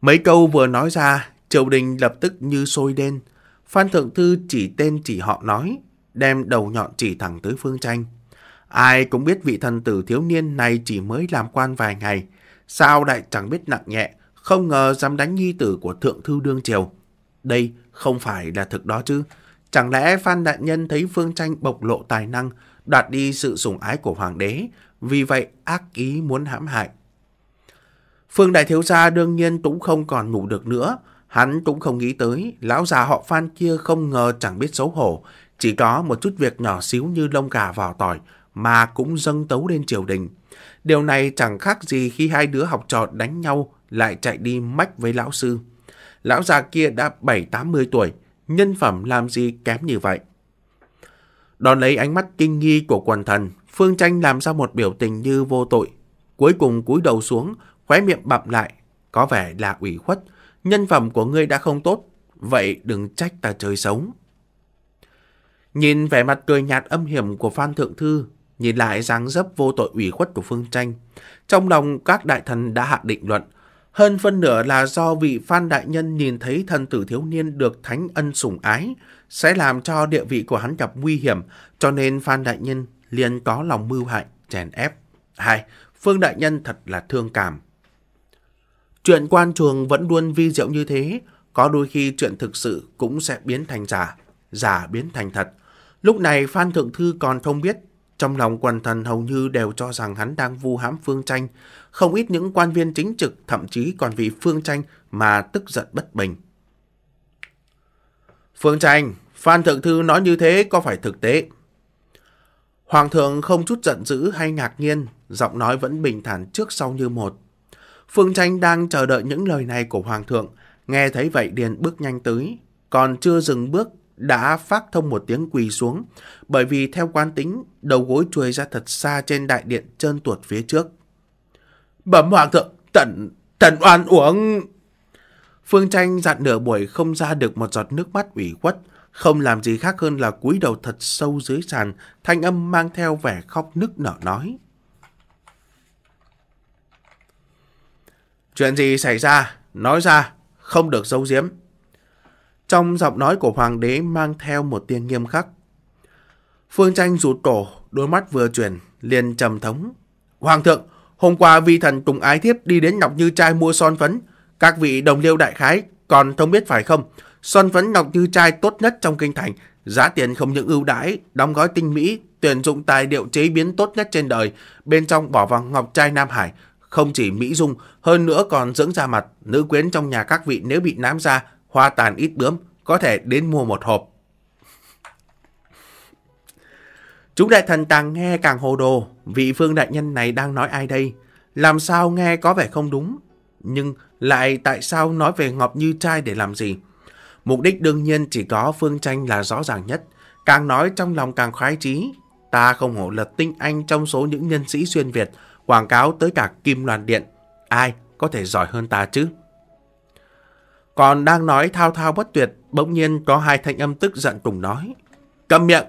Mấy câu vừa nói ra, triều đình lập tức như sôi đen. Phan Thượng Thư chỉ tên chỉ họ nói, đem đầu nhọn chỉ thẳng tới Phương Tranh. Ai cũng biết vị thần tử thiếu niên này chỉ mới làm quan vài ngày, sao lại chẳng biết nặng nhẹ, không ngờ dám đánh nhi tử của thượng thư đương triều. Đây không phải là thực đó chứ. Chẳng lẽ Phan Đại Nhân thấy Phương Tranh bộc lộ tài năng, đoạt đi sự sủng ái của hoàng đế, vì vậy ác ý muốn hãm hại. Phương Đại Thiếu Gia đương nhiên cũng không còn ngủ được nữa, hắn cũng không nghĩ tới, lão già họ Phan kia không ngờ chẳng biết xấu hổ, chỉ có một chút việc nhỏ xíu như lông gà vào tỏi mà cũng dâng tấu lên triều đình. Điều này chẳng khác gì khi hai đứa học trò đánh nhau lại chạy đi mách với lão sư. Lão già kia đã 7-80 tuổi, nhân phẩm làm gì kém như vậy. Đón lấy ánh mắt kinh nghi của quần thần, Phương Tranh làm ra một biểu tình như vô tội. Cuối cùng cúi đầu xuống, khóe miệng bập lại, có vẻ là ủy khuất. Nhân phẩm của ngươi đã không tốt, vậy đừng trách ta chơi sống. Nhìn vẻ mặt cười nhạt âm hiểm của Phan Thượng Thư, nhìn lại dáng dấp vô tội ủy khuất của Phương Tranh. Trong lòng các đại thần đã hạ định luận, hơn phân nửa là do vị Phan Đại Nhân nhìn thấy thần tử thiếu niên được thánh ân sủng ái, sẽ làm cho địa vị của hắn gặp nguy hiểm, cho nên Phan Đại Nhân liền có lòng mưu hại, chèn ép. Hai, Phương Đại Nhân thật là thương cảm. Chuyện quan trường vẫn luôn vi diệu như thế, có đôi khi chuyện thực sự cũng sẽ biến thành giả, giả biến thành thật. Lúc này Phan Thượng Thư còn không biết trong lòng quần thần hầu như đều cho rằng hắn đang vu hãm Phương Tranh, không ít những quan viên chính trực thậm chí còn vì Phương Tranh mà tức giận bất bình. Phương Tranh, Phan Thượng Thư nói như thế có phải thực tế? Hoàng thượng không chút giận dữ hay ngạc nhiên, giọng nói vẫn bình thản trước sau như một. Phương Tranh đang chờ đợi những lời này của Hoàng thượng, nghe thấy vậy điền bước nhanh tới, còn chưa dừng bước đã phát thông một tiếng quỳ xuống, bởi vì theo quán tính, đầu gối chuôi ra thật xa trên đại điện trơn tuột phía trước. Bẩm hoàng thượng, tận, tận oan uống. Phương Tranh dặn nửa buổi không ra được một giọt nước mắt ủy khuất, không làm gì khác hơn là cúi đầu thật sâu dưới sàn, thanh âm mang theo vẻ khóc nức nở nói. Chuyện gì xảy ra, nói ra, không được giấu giếm. Trong giọng nói của hoàng đế mang theo một tiếng nghiêm khắc. Phương Tranh rụt cổ, đôi mắt vừa chuyển, liền trầm thống. Hoàng thượng, hôm qua vi thần cùng ái thiếp đi đến Ngọc Như Trai mua son phấn. Các vị đồng liêu đại khái còn không biết phải không? Son phấn Ngọc Như Trai tốt nhất trong kinh thành. Giá tiền không những ưu đãi, đóng gói tinh mỹ, tuyển dụng tài điệu chế biến tốt nhất trên đời. Bên trong bỏ vào ngọc trai Nam Hải, không chỉ mỹ dung, hơn nữa còn dưỡng da mặt. Nữ quyến trong nhà các vị nếu bị nám da, hoa tàn ít bướm, có thể đến mua một hộp. Chúng đại thần càng nghe càng hồ đồ, vị phương đại nhân này đang nói ai đây? Làm sao nghe có vẻ không đúng? Nhưng lại tại sao nói về Ngọc Như Trai để làm gì? Mục đích đương nhiên chỉ có phương tranh là rõ ràng nhất. Càng nói trong lòng càng khoái trí. Ta không hổ lật tinh anh trong số những nhân sĩ xuyên Việt, quảng cáo tới cả Kim Loan Điện. Ai có thể giỏi hơn ta chứ? còn đang nói thao thao bất tuyệt, bỗng nhiên có hai thanh âm tức giận cùng nói. Cầm miệng!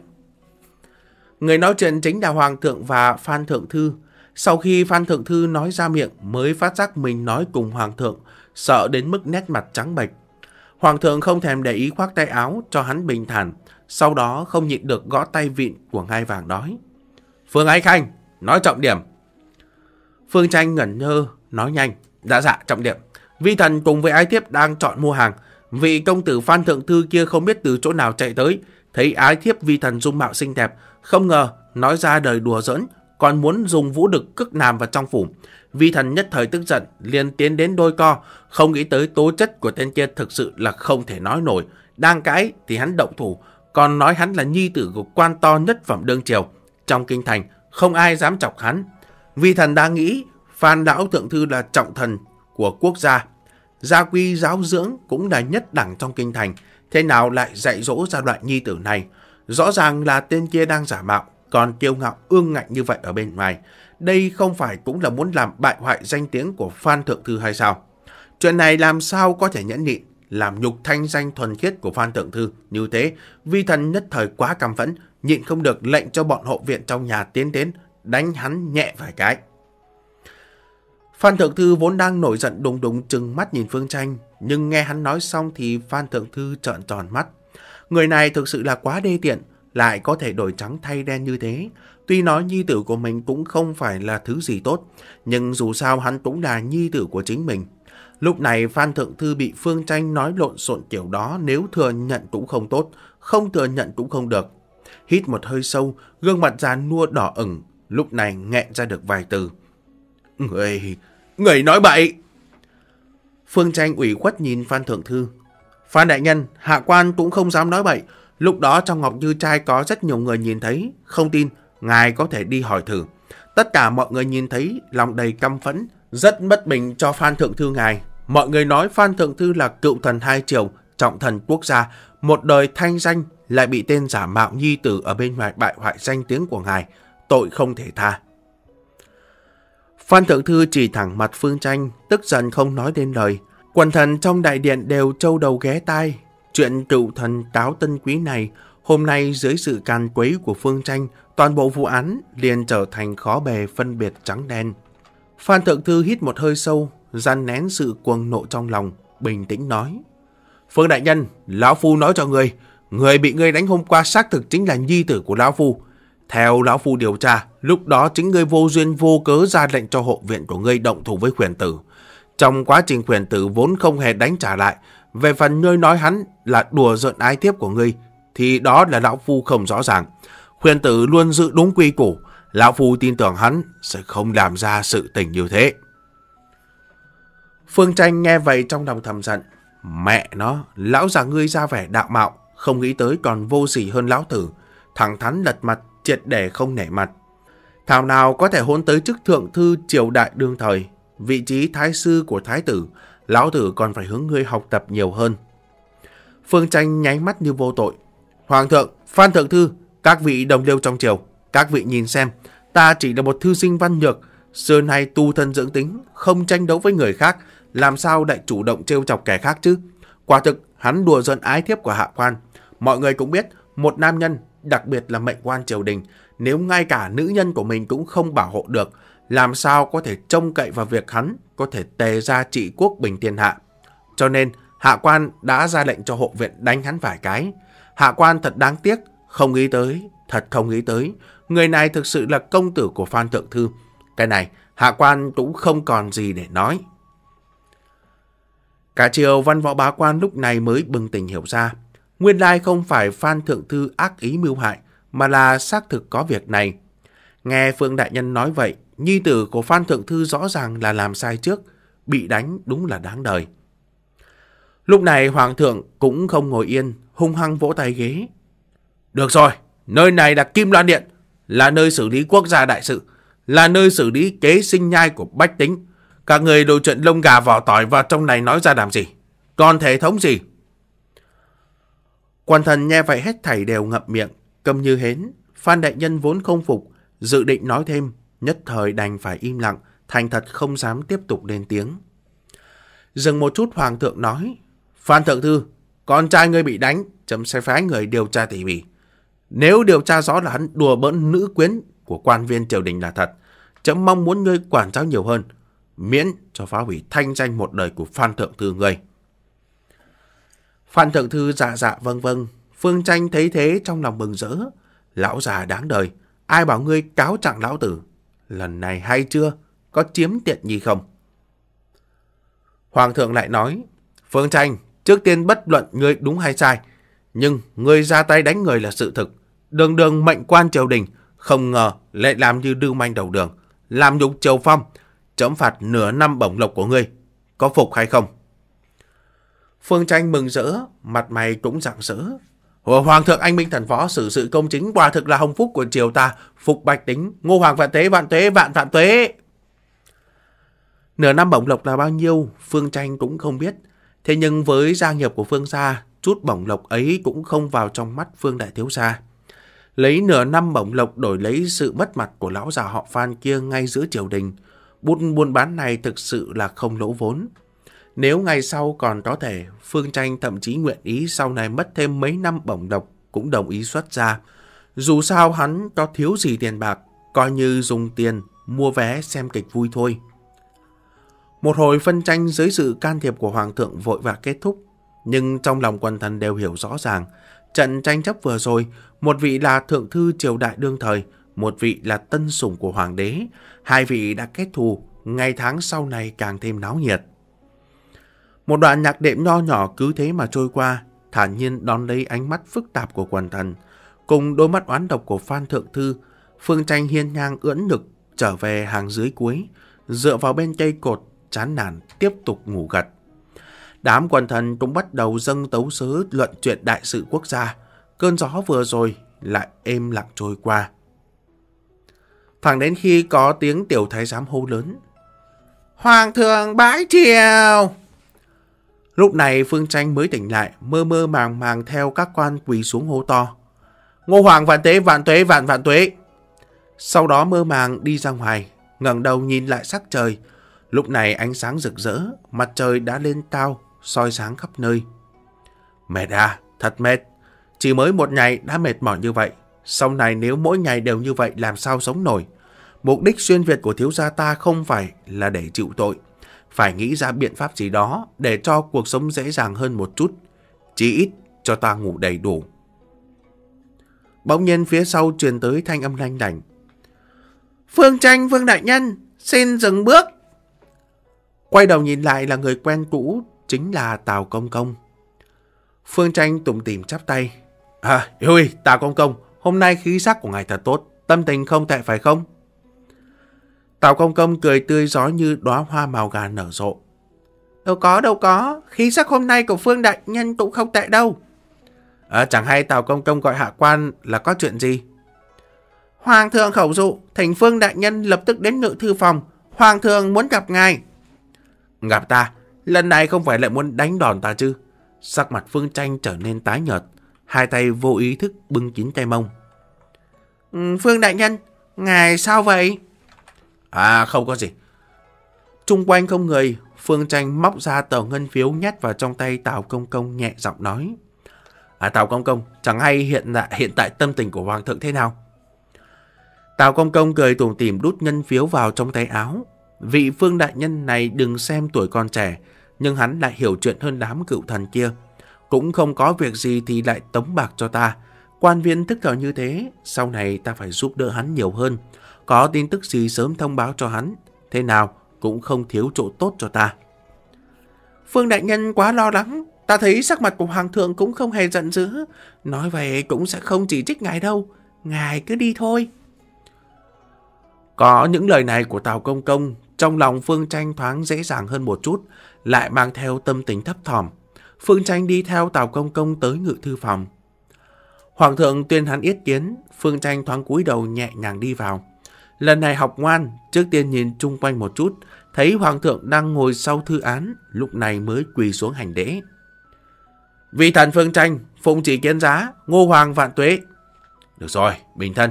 Người nói chuyện chính là Hoàng thượng và Phan Thượng Thư. Sau khi Phan Thượng Thư nói ra miệng mới phát giác mình nói cùng Hoàng thượng, sợ đến mức nét mặt trắng bệch. Hoàng thượng không thèm để ý khoác tay áo cho hắn bình thản, sau đó không nhịn được gõ tay vịn của ngai vàng đói. Phương Ái Khanh, nói trọng điểm. Phương Tranh ngẩn ngơ, nói nhanh. dạ dạ, trọng điểm. Vi thần cùng với ái thiếp đang chọn mua hàng. Vị công tử Phan Thượng Thư kia không biết từ chỗ nào chạy tới, thấy ái thiếp vi thần dung mạo xinh đẹp, không ngờ nói ra đời đùa giỡn, còn muốn dùng vũ đực cức nàm vào trong phủ. Vi thần nhất thời tức giận, liền tiến đến đôi co, không nghĩ tới tố chất của tên kia thực sự là không thể nói nổi. Đang cãi thì hắn động thủ, còn nói hắn là nhi tử của quan to nhất phẩm đương triều. Trong kinh thành, không ai dám chọc hắn. Vi thần đang nghĩ, Phan Lão Thượng Thư là trọng thần của quốc gia. Gia quy giáo dưỡng cũng là nhất đẳng trong kinh thành, thế nào lại dạy dỗ ra đoạn nhi tử này? Rõ ràng là tên kia đang giả mạo, còn kiêu ngạo ương ngạnh như vậy ở bên ngoài. Đây không phải cũng là muốn làm bại hoại danh tiếng của Phan Thượng Thư hay sao? Chuyện này làm sao có thể nhẫn nhịn, làm nhục thanh danh thuần khiết của Phan Thượng Thư. Như thế, vi thần nhất thời quá căm phẫn, nhịn không được lệnh cho bọn hộ viện trong nhà tiến đến, đánh hắn nhẹ vài cái. Phan Thượng Thư vốn đang nổi giận đùng đùng chừng mắt nhìn Phương Tranh, nhưng nghe hắn nói xong thì Phan Thượng Thư trợn tròn mắt. Người này thực sự là quá đê tiện, lại có thể đổi trắng thay đen như thế. Tuy nói nhi tử của mình cũng không phải là thứ gì tốt, nhưng dù sao hắn cũng là nhi tử của chính mình. Lúc này Phan Thượng Thư bị Phương Tranh nói lộn xộn kiểu đó nếu thừa nhận cũng không tốt, không thừa nhận cũng không được. Hít một hơi sâu, gương mặt già nua đỏ ửng, lúc này nghẹn ra được vài từ. Ừ. Người... Người nói bậy! Phương Tranh ủy khuất nhìn Phan Thượng Thư. Phan Đại Nhân, hạ quan cũng không dám nói bậy. Lúc đó trong Ngọc Như Trai có rất nhiều người nhìn thấy. Không tin, ngài có thể đi hỏi thử. Tất cả mọi người nhìn thấy, lòng đầy căm phẫn, rất bất bình cho Phan Thượng Thư ngài. Mọi người nói Phan Thượng Thư là cựu thần hai triều, trọng thần quốc gia, một đời thanh danh lại bị tên giả mạo nhi tử ở bên ngoài bại hoại danh tiếng của ngài. Tội không thể tha. Phan Thượng Thư chỉ thẳng mặt Phương Tranh, tức giận không nói nên lời. Quần thần trong đại điện đều trâu đầu ghé tai. Chuyện trụ thần táo tân quý này, hôm nay dưới sự can quấy của Phương Tranh, toàn bộ vụ án liền trở thành khó bề phân biệt trắng đen. Phan Thượng Thư hít một hơi sâu, gian nén sự cuồng nộ trong lòng, bình tĩnh nói. Phương Đại Nhân, Lão Phu nói cho người, người bị người đánh hôm qua xác thực chính là nhi tử của Lão Phu. Theo lão phu điều tra, lúc đó chính ngươi vô duyên vô cớ ra lệnh cho hộ viện của ngươi động thủ với khuyển tử. Trong quá trình khuyển tử vốn không hề đánh trả lại, về phần ngươi nói hắn là đùa giận ái thiếp của ngươi, thì đó là lão phu không rõ ràng. Khuyển tử luôn giữ đúng quy củ, lão phu tin tưởng hắn sẽ không làm ra sự tình như thế. Phương Tranh nghe vậy trong lòng thầm giận. Mẹ nó, lão già ngươi ra vẻ đạo mạo, không nghĩ tới còn vô sỉ hơn lão tử. Thẳng thắn lật mặt triệt để không nể mặt. Thảo nào có thể hôn tới chức thượng thư triều đại đương thời, vị trí thái sư của thái tử, lão tử còn phải hướng ngươi học tập nhiều hơn. Phương Tranh nháy mắt như vô tội. Hoàng thượng, Phan Thượng Thư, các vị đồng liêu trong triều, các vị nhìn xem, ta chỉ là một thư sinh văn nhược, xưa nay tu thân dưỡng tính, không tranh đấu với người khác, làm sao đại chủ động trêu chọc kẻ khác chứ? Quả thực, hắn đùa giận ái thiếp của hạ quan. Mọi người cũng biết, một nam nhân đặc biệt là mệnh quan triều đình, nếu ngay cả nữ nhân của mình cũng không bảo hộ được, làm sao có thể trông cậy vào việc hắn có thể tề ra trị quốc bình thiên hạ. Cho nên, hạ quan đã ra lệnh cho hộ viện đánh hắn vài cái. Hạ quan thật đáng tiếc, không nghĩ tới, thật không nghĩ tới. Người này thực sự là công tử của Phan Thượng Thư. Cái này, hạ quan cũng không còn gì để nói. Cả triều văn võ bá quan lúc này mới bừng tỉnh hiểu ra. Nguyên lai không phải Phan Thượng Thư ác ý mưu hại, mà là xác thực có việc này. Nghe Phương Đại Nhân nói vậy, nhi tử của Phan Thượng Thư rõ ràng là làm sai trước, bị đánh đúng là đáng đời. Lúc này Hoàng Thượng cũng không ngồi yên, hung hăng vỗ tay ghế. Được rồi, nơi này là Kim Loan Điện, là nơi xử lý quốc gia đại sự, là nơi xử lý kế sinh nhai của bách tính. Các người đồ chuyện lông gà vỏ tỏi vào trong này nói ra làm gì? Còn thể thống gì? Quan thần nghe vậy hết thảy đều ngậm miệng, câm như hến. Phan đại nhân vốn không phục, dự định nói thêm, nhất thời đành phải im lặng, thành thật không dám tiếp tục lên tiếng. Dừng một chút hoàng thượng nói, Phan thượng thư, con trai ngươi bị đánh, chấm sẽ phái người điều tra tỉ mỉ. Nếu điều tra rõ là hắn đùa bỡn nữ quyến của quan viên triều đình là thật, chấm mong muốn ngươi quản giáo nhiều hơn, miễn cho phá hủy thanh danh một đời của Phan thượng thư ngươi. Phan Thượng Thư dạ dạ vâng vâng, Phương Tranh thấy thế trong lòng mừng rỡ. Lão già đáng đời, ai bảo ngươi cáo trạng lão tử? Lần này hay chưa? Có chiếm tiện gì không? Hoàng thượng lại nói, Phương Tranh, trước tiên bất luận ngươi đúng hay sai, nhưng ngươi ra tay đánh người là sự thực. Đường đường mệnh quan triều đình, không ngờ lại làm như đư manh đầu đường, làm nhục triều phong, chấm phạt nửa năm bổng lộc của ngươi. Có phục hay không? Phương Tranh mừng rỡ, mặt mày cũng rạng rỡ. Hoàng thượng anh minh thần phó xử sự công chính quả thực là hồng phúc của triều ta, phục bạch tính, ngô hoàng vạn tế vạn tuế, vạn vạn tuế. Nửa năm bổng lộc là bao nhiêu, Phương Tranh cũng không biết. Thế nhưng với gia nghiệp của Phương Sa, chút bổng lộc ấy cũng không vào trong mắt Phương Đại Thiếu Gia. Lấy nửa năm bổng lộc đổi lấy sự mất mặt của lão già họ Phan kia ngay giữa triều đình. buôn buôn bán này thực sự là không lỗ vốn. Nếu ngày sau còn có thể, Phương Tranh thậm chí nguyện ý sau này mất thêm mấy năm bổng độc cũng đồng ý xuất ra. Dù sao hắn có thiếu gì tiền bạc, coi như dùng tiền mua vé xem kịch vui thôi. Một hồi phân tranh dưới sự can thiệp của Hoàng thượng vội và kết thúc, nhưng trong lòng quần thần đều hiểu rõ ràng. Trận tranh chấp vừa rồi, một vị là thượng thư triều đại đương thời, một vị là tân sủng của hoàng đế. Hai vị đã kết thù, ngày tháng sau này càng thêm náo nhiệt. Một đoạn nhạc đệm nho nhỏ cứ thế mà trôi qua, thản nhiên đón lấy ánh mắt phức tạp của quần thần. Cùng đôi mắt oán độc của Phan Thượng Thư, Phương Tranh hiên ngang ưỡn ngực trở về hàng dưới cuối, dựa vào bên cây cột, chán nản, tiếp tục ngủ gật. Đám quần thần cũng bắt đầu dâng tấu sớ luận chuyện đại sự quốc gia, cơn gió vừa rồi lại êm lặng trôi qua. Thẳng đến khi có tiếng tiểu thái giám hô lớn. Hoàng thượng bãi triều! Lúc này Phương Tranh mới tỉnh lại, mơ mơ màng màng theo các quan quỳ xuống hô to. Ngô Hoàng vạn tế vạn tuế vạn vạn tuế. Sau đó mơ màng đi ra ngoài, ngẩng đầu nhìn lại sắc trời. Lúc này ánh sáng rực rỡ, mặt trời đã lên cao, soi sáng khắp nơi. Mệt à, thật mệt. Chỉ mới một ngày đã mệt mỏi như vậy. Sau này nếu mỗi ngày đều như vậy làm sao sống nổi. Mục đích xuyên Việt của thiếu gia ta không phải là để chịu tội, phải nghĩ ra biện pháp gì đó để cho cuộc sống dễ dàng hơn một chút, chí ít cho ta ngủ đầy đủ. Bỗng nhiên phía sau truyền tới thanh âm lanh đảnh. Phương Tranh, Phương Đại Nhân, xin dừng bước. Quay đầu nhìn lại là người quen cũ, chính là Tào Công Công. Phương Tranh tùng tìm chắp tay. À, yêu ơi, Tào Công Công, hôm nay khí sắc của ngài thật tốt, tâm tình không tệ phải không? Tào Công Công cười tươi gió như đóa hoa màu gà nở rộ. Đâu có, đâu có, khí sắc hôm nay của Phương Đại Nhân cũng không tệ đâu. À, chẳng hay Tào Công Công gọi hạ quan là có chuyện gì? Hoàng thượng khẩu dụ, thành Phương Đại Nhân lập tức đến ngự thư phòng. Hoàng thượng muốn gặp ngài. Gặp ta, lần này không phải lại muốn đánh đòn ta chứ. Sắc mặt Phương Tranh trở nên tái nhợt, hai tay vô ý thức bưng kín tay mông. Ừ, Phương Đại Nhân, ngài sao vậy? À không có gì. Trung quanh không người, Phương Tranh móc ra tờ ngân phiếu nhét vào trong tay Tào Công Công nhẹ giọng nói. À Tào Công Công, chẳng hay hiện tại, hiện tại tâm tình của Hoàng thượng thế nào? Tào Công Công cười tủm tỉm đút ngân phiếu vào trong tay áo. Vị Phương Đại Nhân này đừng xem tuổi còn trẻ, nhưng hắn lại hiểu chuyện hơn đám cựu thần kia. Cũng không có việc gì thì lại tống bạc cho ta. Quan viên thức thời như thế, sau này ta phải giúp đỡ hắn nhiều hơn. Có tin tức gì sớm thông báo cho hắn, thế nào cũng không thiếu chỗ tốt cho ta. Phương Đại Nhân quá lo lắng, ta thấy sắc mặt của Hoàng thượng cũng không hề giận dữ. Nói vậy cũng sẽ không chỉ trích ngài đâu, ngài cứ đi thôi. Có những lời này của Tào Công Công, trong lòng Phương Tranh thoáng dễ dàng hơn một chút, lại mang theo tâm tình thấp thỏm. Phương Tranh đi theo Tào Công Công tới ngự thư phòng. Hoàng thượng tuyên hắn yết kiến, Phương Tranh thoáng cúi đầu nhẹ nhàng đi vào. Lần này học ngoan, trước tiên nhìn chung quanh một chút, thấy hoàng thượng đang ngồi sau thư án, lúc này mới quỳ xuống hành đễ. Vị thần phương tranh, phụng chỉ kiến giá, ngô hoàng vạn tuế. Được rồi, bình thân.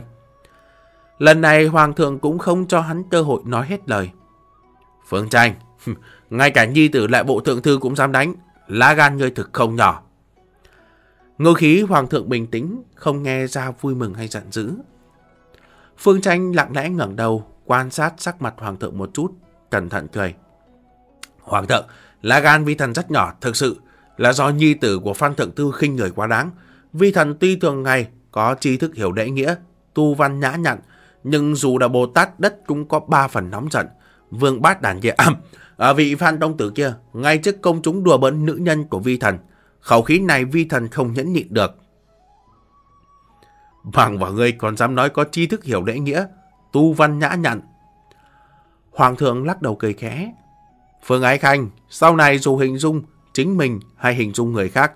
Lần này hoàng thượng cũng không cho hắn cơ hội nói hết lời. Phương tranh, [laughs] ngay cả nhi tử lại bộ thượng thư cũng dám đánh, lá gan ngươi thực không nhỏ. Ngô khí hoàng thượng bình tĩnh, không nghe ra vui mừng hay giận dữ, Phương Tranh lặng lẽ ngẩng đầu, quan sát sắc mặt hoàng thượng một chút, cẩn thận cười. Hoàng thượng, lá gan vi thần rất nhỏ, thực sự là do nhi tử của Phan Thượng Tư khinh người quá đáng. Vi thần tuy thường ngày có trí thức hiểu lễ nghĩa, tu văn nhã nhặn, nhưng dù là Bồ Tát đất cũng có ba phần nóng giận. Vương bát đàn kia, à, vị Phan Đông Tử kia, ngay trước công chúng đùa bỡn nữ nhân của vi thần. Khẩu khí này vi thần không nhẫn nhịn được bằng và ngươi còn dám nói có tri thức hiểu lễ nghĩa, tu văn nhã nhặn. Hoàng thượng lắc đầu cười khẽ. Phương Ái Khanh, sau này dù hình dung chính mình hay hình dung người khác,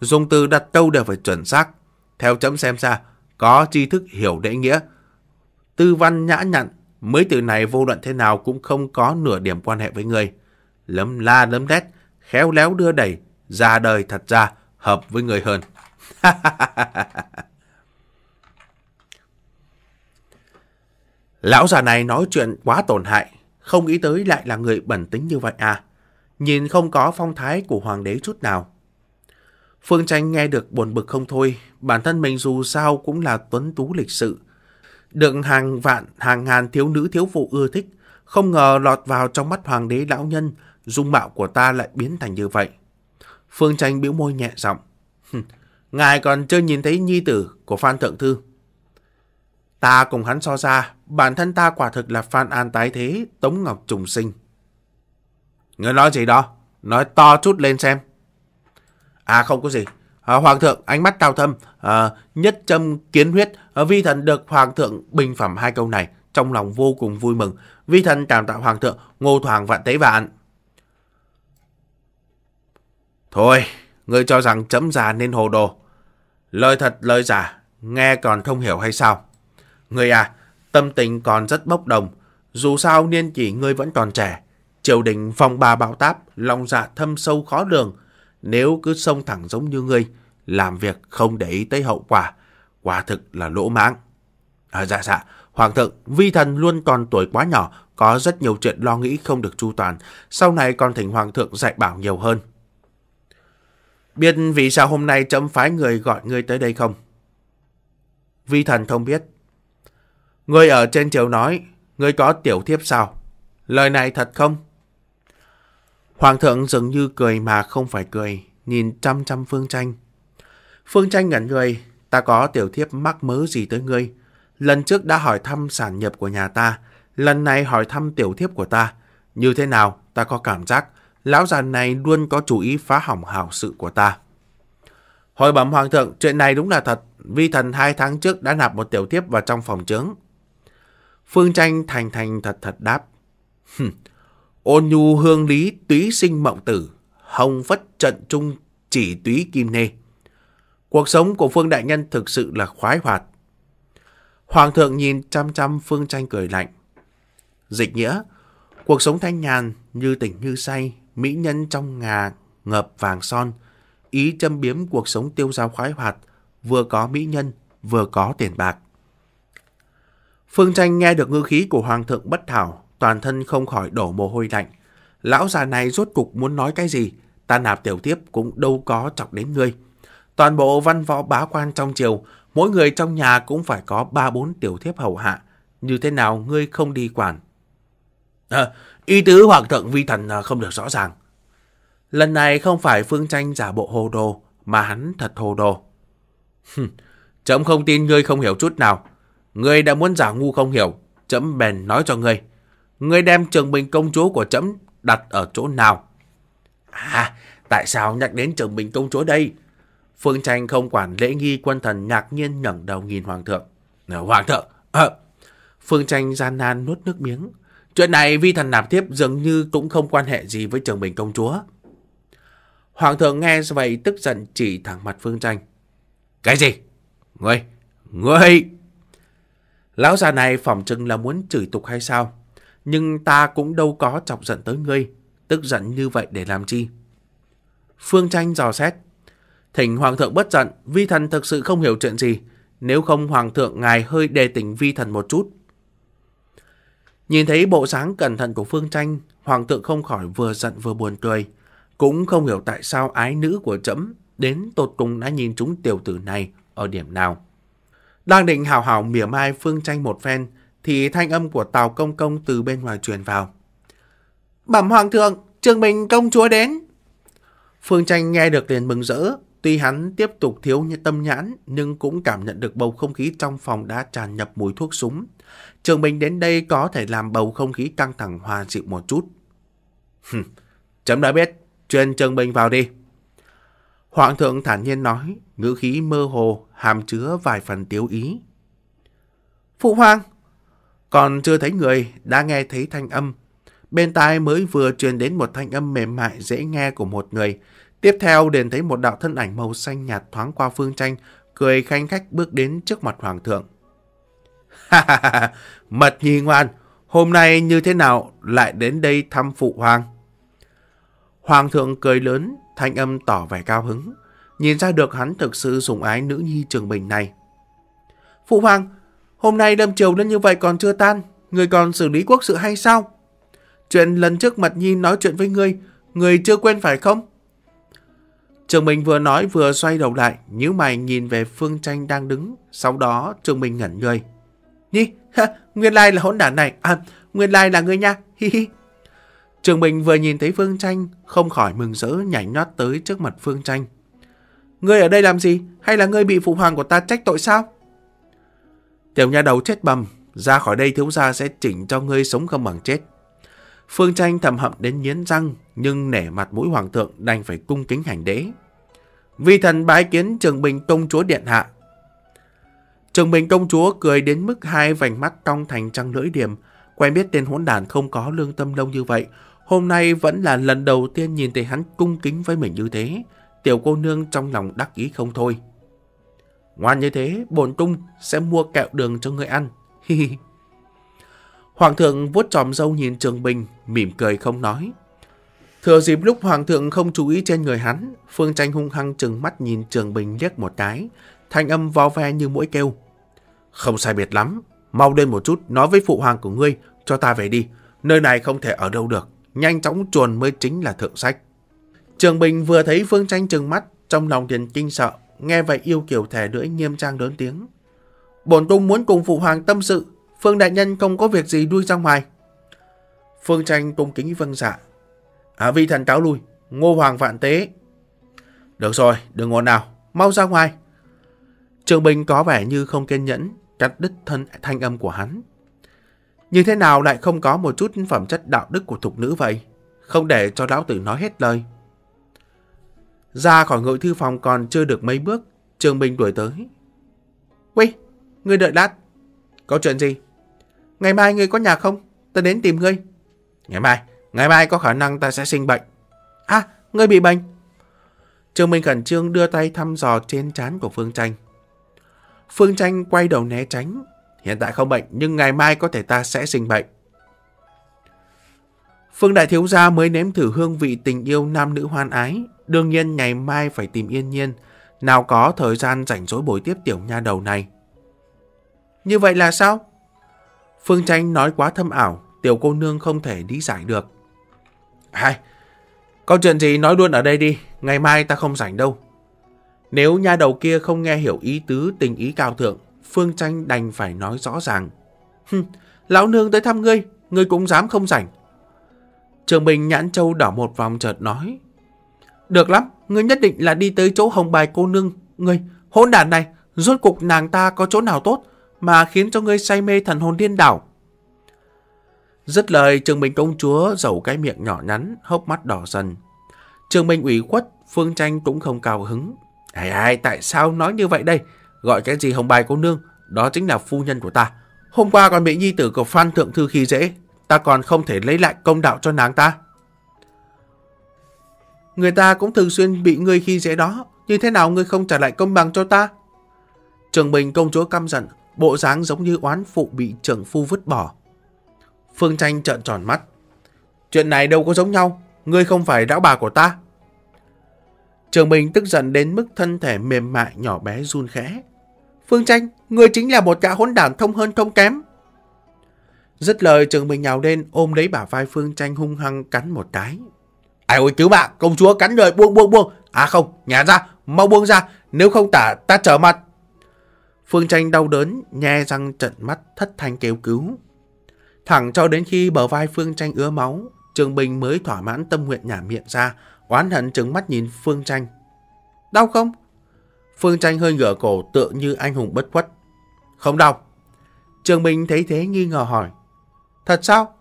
dùng từ đặt đâu đều phải chuẩn xác. Theo chấm xem ra, có tri thức hiểu lễ nghĩa. Tư văn nhã nhặn, mấy từ này vô luận thế nào cũng không có nửa điểm quan hệ với người. Lấm la lấm đét, khéo léo đưa đẩy, ra đời thật ra hợp với người hơn. Lão già này nói chuyện quá tổn hại, không nghĩ tới lại là người bẩn tính như vậy à. Nhìn không có phong thái của hoàng đế chút nào. Phương Tranh nghe được buồn bực không thôi, bản thân mình dù sao cũng là tuấn tú lịch sự. Được hàng vạn, hàng ngàn thiếu nữ thiếu phụ ưa thích, không ngờ lọt vào trong mắt hoàng đế lão nhân, dung mạo của ta lại biến thành như vậy. Phương Tranh bĩu môi nhẹ giọng. Ngài còn chưa nhìn thấy nhi tử của Phan Thượng Thư. Ta cùng hắn so ra, bản thân ta quả thực là Phan An tái thế, Tống Ngọc trùng sinh. người nói gì đó? Nói to chút lên xem. À không có gì. À, hoàng thượng, ánh mắt cao thâm, à, nhất châm kiến huyết, à, vi thần được hoàng thượng bình phẩm hai câu này, trong lòng vô cùng vui mừng. Vi thần cảm tạ hoàng thượng, ngô thoảng vạn tế vạn. Thôi, ngươi cho rằng chấm già nên hồ đồ. Lời thật lời giả, nghe còn không hiểu hay sao? Ngươi à, Tâm tình còn rất bốc đồng, dù sao niên kỷ ngươi vẫn còn trẻ. Triều đình phong ba bão táp, lòng dạ thâm sâu khó lường. Nếu cứ sông thẳng giống như ngươi, làm việc không để ý tới hậu quả, quả thực là lỗ mãng. À, dạ dạ, Hoàng thượng, vi thần luôn còn tuổi quá nhỏ, có rất nhiều chuyện lo nghĩ không được chu toàn, sau này còn thỉnh Hoàng thượng dạy bảo nhiều hơn. Biết vì sao hôm nay trẫm phái người gọi ngươi tới đây không? Vi thần không biết, người ở trên chiếu nói, người có tiểu thiếp sao? Lời này thật không? Hoàng thượng dường như cười mà không phải cười, nhìn chăm chăm Phương Tranh. Phương Tranh ngẩn người, ta có tiểu thiếp mắc mớ gì tới ngươi? Lần trước đã hỏi thăm sản nhập của nhà ta, lần này hỏi thăm tiểu thiếp của ta. Như thế nào, ta có cảm giác lão già này luôn có chủ ý phá hỏng hảo sự của ta. Hồi bẩm hoàng thượng, chuyện này đúng là thật, vi thần hai tháng trước đã nạp một tiểu thiếp vào trong phòng trướng. Phương Tranh thành thành thật thật đáp. Ôn nhu hương lý túy sinh mộng tử, hồng phất trận trung chỉ túy kim nê. Cuộc sống của Phương Đại Nhân thực sự là khoái hoạt. Hoàng thượng nhìn chăm chăm Phương Tranh cười lạnh. Dịch nghĩa, cuộc sống thanh nhàn như tỉnh như say, mỹ nhân trong ngà ngập vàng son, ý châm biếm cuộc sống tiêu dao khoái hoạt, vừa có mỹ nhân, vừa có tiền bạc. Phương Tranh nghe được ngư khí của Hoàng thượng Bất Thảo, toàn thân không khỏi đổ mồ hôi lạnh. Lão già này rốt cục muốn nói cái gì, ta nạp tiểu tiếp cũng đâu có chọc đến ngươi. Toàn bộ văn võ bá quan trong triều, mỗi người trong nhà cũng phải có ba bốn tiểu thiếp hầu hạ. Như thế nào ngươi không đi quản? À, ý tứ hoàng thượng vi thần à, không được rõ ràng. Lần này không phải Phương Tranh giả bộ hồ đồ, mà hắn thật hồ đồ. Chấm không tin ngươi không hiểu chút nào người đã muốn giả ngu không hiểu, chấm bèn nói cho ngươi. Ngươi đem trường bình công chúa của chấm đặt ở chỗ nào? À, tại sao nhắc đến trường bình công chúa đây? Phương Tranh không quản lễ nghi quân thần ngạc nhiên ngẩng đầu nhìn Hoàng thượng. Ờ, Hoàng thượng! À. Phương Tranh gian nan nuốt nước miếng. Chuyện này vi thần nạp thiếp dường như cũng không quan hệ gì với trường bình công chúa. Hoàng thượng nghe vậy tức giận chỉ thẳng mặt Phương Tranh. Cái gì? Ngươi! Ngươi! Lão già này phỏng chừng là muốn chửi tục hay sao? Nhưng ta cũng đâu có chọc giận tới ngươi, tức giận như vậy để làm chi? Phương Tranh dò xét. Thỉnh Hoàng thượng bất giận, vi thần thực sự không hiểu chuyện gì. Nếu không Hoàng thượng ngài hơi đề tỉnh vi thần một chút. Nhìn thấy bộ sáng cẩn thận của Phương Tranh, Hoàng thượng không khỏi vừa giận vừa buồn cười. Cũng không hiểu tại sao ái nữ của trẫm đến tột cùng đã nhìn chúng tiểu tử này ở điểm nào. Đang định hào hào mỉa mai Phương Tranh một phen, thì thanh âm của Tào Công Công từ bên ngoài truyền vào. Bẩm Hoàng thượng, trường Bình công chúa đến. Phương Tranh nghe được liền mừng rỡ, tuy hắn tiếp tục thiếu như tâm nhãn, nhưng cũng cảm nhận được bầu không khí trong phòng đã tràn nhập mùi thuốc súng. Trường Bình đến đây có thể làm bầu không khí căng thẳng hòa dịu một chút. Chấm đã biết, truyền trường Bình vào đi. Hoàng thượng thản nhiên nói, ngữ khí mơ hồ, hàm chứa vài phần tiếu ý. Phụ hoàng! Còn chưa thấy người, đã nghe thấy thanh âm. Bên tai mới vừa truyền đến một thanh âm mềm mại dễ nghe của một người. Tiếp theo đền thấy một đạo thân ảnh màu xanh nhạt thoáng qua phương tranh, cười khanh khách bước đến trước mặt hoàng thượng. [laughs] Ha Mật nhi ngoan! Hôm nay như thế nào lại đến đây thăm phụ hoàng? Hoàng thượng cười lớn, Thanh âm tỏ vẻ cao hứng, nhìn ra được hắn thực sự sủng ái nữ nhi trường bình này. Phụ hoàng, hôm nay đâm chiều đến như vậy còn chưa tan, người còn xử lý quốc sự hay sao? Chuyện lần trước Mật Nhi nói chuyện với ngươi, người chưa quên phải không? Trường Bình vừa nói vừa xoay đầu lại, nhíu mày nhìn về Phương Tranh đang đứng, sau đó Trường Bình ngẩn người. Nhi, ha, [laughs] nguyên lai là hỗn đản này, à, nguyên lai là ngươi nha, hi hi. Trường Bình vừa nhìn thấy Phương Tranh, không khỏi mừng rỡ nhảy nhót tới trước mặt Phương Tranh. Ngươi ở đây làm gì? Hay là ngươi bị phụ hoàng của ta trách tội sao? Tiểu nhà đầu chết bầm, ra khỏi đây thiếu gia sẽ chỉnh cho ngươi sống không bằng chết. Phương Tranh thầm hậm đến nghiến răng, nhưng nể mặt mũi hoàng thượng đành phải cung kính hành đế. Vi thần bái kiến Trường Bình công chúa điện hạ. Trường Bình công chúa cười đến mức hai vành mắt cong thành trăng lưỡi điểm, quen biết tên hỗn đàn không có lương tâm đông như vậy, Hôm nay vẫn là lần đầu tiên nhìn thấy hắn cung kính với mình như thế. Tiểu cô nương trong lòng đắc ý không thôi. Ngoan như thế, bổn cung sẽ mua kẹo đường cho người ăn. [laughs] Hi Hoàng thượng vuốt tròm dâu nhìn Trường Bình, mỉm cười không nói. Thừa dịp lúc Hoàng thượng không chú ý trên người hắn, Phương Tranh hung hăng trừng mắt nhìn Trường Bình liếc một cái, thanh âm vo ve như mũi kêu. Không sai biệt lắm, mau lên một chút nói với phụ hoàng của ngươi, cho ta về đi, nơi này không thể ở đâu được nhanh chóng chuồn mới chính là thượng sách. Trường Bình vừa thấy Phương Tranh trừng mắt, trong lòng liền kinh sợ, nghe vậy yêu kiểu thẻ lưỡi nghiêm trang lớn tiếng. Bổn cung muốn cùng phụ hoàng tâm sự, Phương đại nhân không có việc gì đuôi ra ngoài. Phương Tranh cung kính vâng dạ. À vị thần cáo lui, ngô hoàng vạn tế. Được rồi, đừng ngồi nào, mau ra ngoài. Trường Bình có vẻ như không kiên nhẫn, cắt đứt thân thanh âm của hắn. Như thế nào lại không có một chút phẩm chất đạo đức của thục nữ vậy? Không để cho lão tử nói hết lời. Ra khỏi ngự thư phòng còn chưa được mấy bước, Trương Minh đuổi tới. Quy, ngươi đợi lát. Có chuyện gì? Ngày mai ngươi có nhà không? Ta đến tìm ngươi. Ngày mai, ngày mai có khả năng ta sẽ sinh bệnh. À, ngươi bị bệnh. Trương Minh khẩn trương đưa tay thăm dò trên trán của Phương Tranh. Phương Tranh quay đầu né tránh, Hiện tại không bệnh, nhưng ngày mai có thể ta sẽ sinh bệnh. Phương Đại Thiếu Gia mới nếm thử hương vị tình yêu nam nữ hoan ái. Đương nhiên ngày mai phải tìm yên nhiên. Nào có thời gian rảnh rỗi buổi tiếp tiểu nha đầu này. Như vậy là sao? Phương Tranh nói quá thâm ảo, tiểu cô nương không thể lý giải được. hay, có chuyện gì nói luôn ở đây đi, ngày mai ta không rảnh đâu. Nếu nha đầu kia không nghe hiểu ý tứ tình ý cao thượng, Phương Tranh đành phải nói rõ ràng. lão nương tới thăm ngươi, ngươi cũng dám không rảnh. Trường Bình nhãn châu đỏ một vòng chợt nói. Được lắm, ngươi nhất định là đi tới chỗ hồng bài cô nương. Ngươi, hỗn đàn này, rốt cục nàng ta có chỗ nào tốt mà khiến cho ngươi say mê thần hồn điên đảo. Dứt lời, Trường Bình công chúa giấu cái miệng nhỏ nhắn, hốc mắt đỏ dần. Trường Bình ủy khuất, Phương Tranh cũng không cao hứng. Ai ai, tại sao nói như vậy đây? Gọi cái gì hồng bài cô nương, đó chính là phu nhân của ta. Hôm qua còn bị nhi tử của Phan Thượng Thư khi dễ, ta còn không thể lấy lại công đạo cho nàng ta. Người ta cũng thường xuyên bị ngươi khi dễ đó, như thế nào ngươi không trả lại công bằng cho ta? Trường Bình công chúa căm giận, bộ dáng giống như oán phụ bị trưởng phu vứt bỏ. Phương Tranh trợn tròn mắt. Chuyện này đâu có giống nhau, ngươi không phải lão bà của ta. Trường Bình tức giận đến mức thân thể mềm mại nhỏ bé run khẽ. Phương Tranh, người chính là một gã hỗn đản thông hơn thông kém. Dứt lời trường mình nhào lên ôm lấy bả vai Phương Tranh hung hăng cắn một cái. Ai ôi cứu mạng, công chúa cắn đời buông buông buông. À không, nhả ra, mau buông ra, nếu không tả ta trở mặt. Phương Tranh đau đớn, nhe răng trận mắt thất thanh kêu cứu. Thẳng cho đến khi bờ vai Phương Tranh ứa máu, Trường Bình mới thỏa mãn tâm nguyện nhả miệng ra, oán hận trừng mắt nhìn Phương Tranh. Đau không? Phương Tranh hơi ngửa cổ tựa như anh hùng bất khuất. Không đau. Trường Minh thấy thế nghi ngờ hỏi. Thật sao?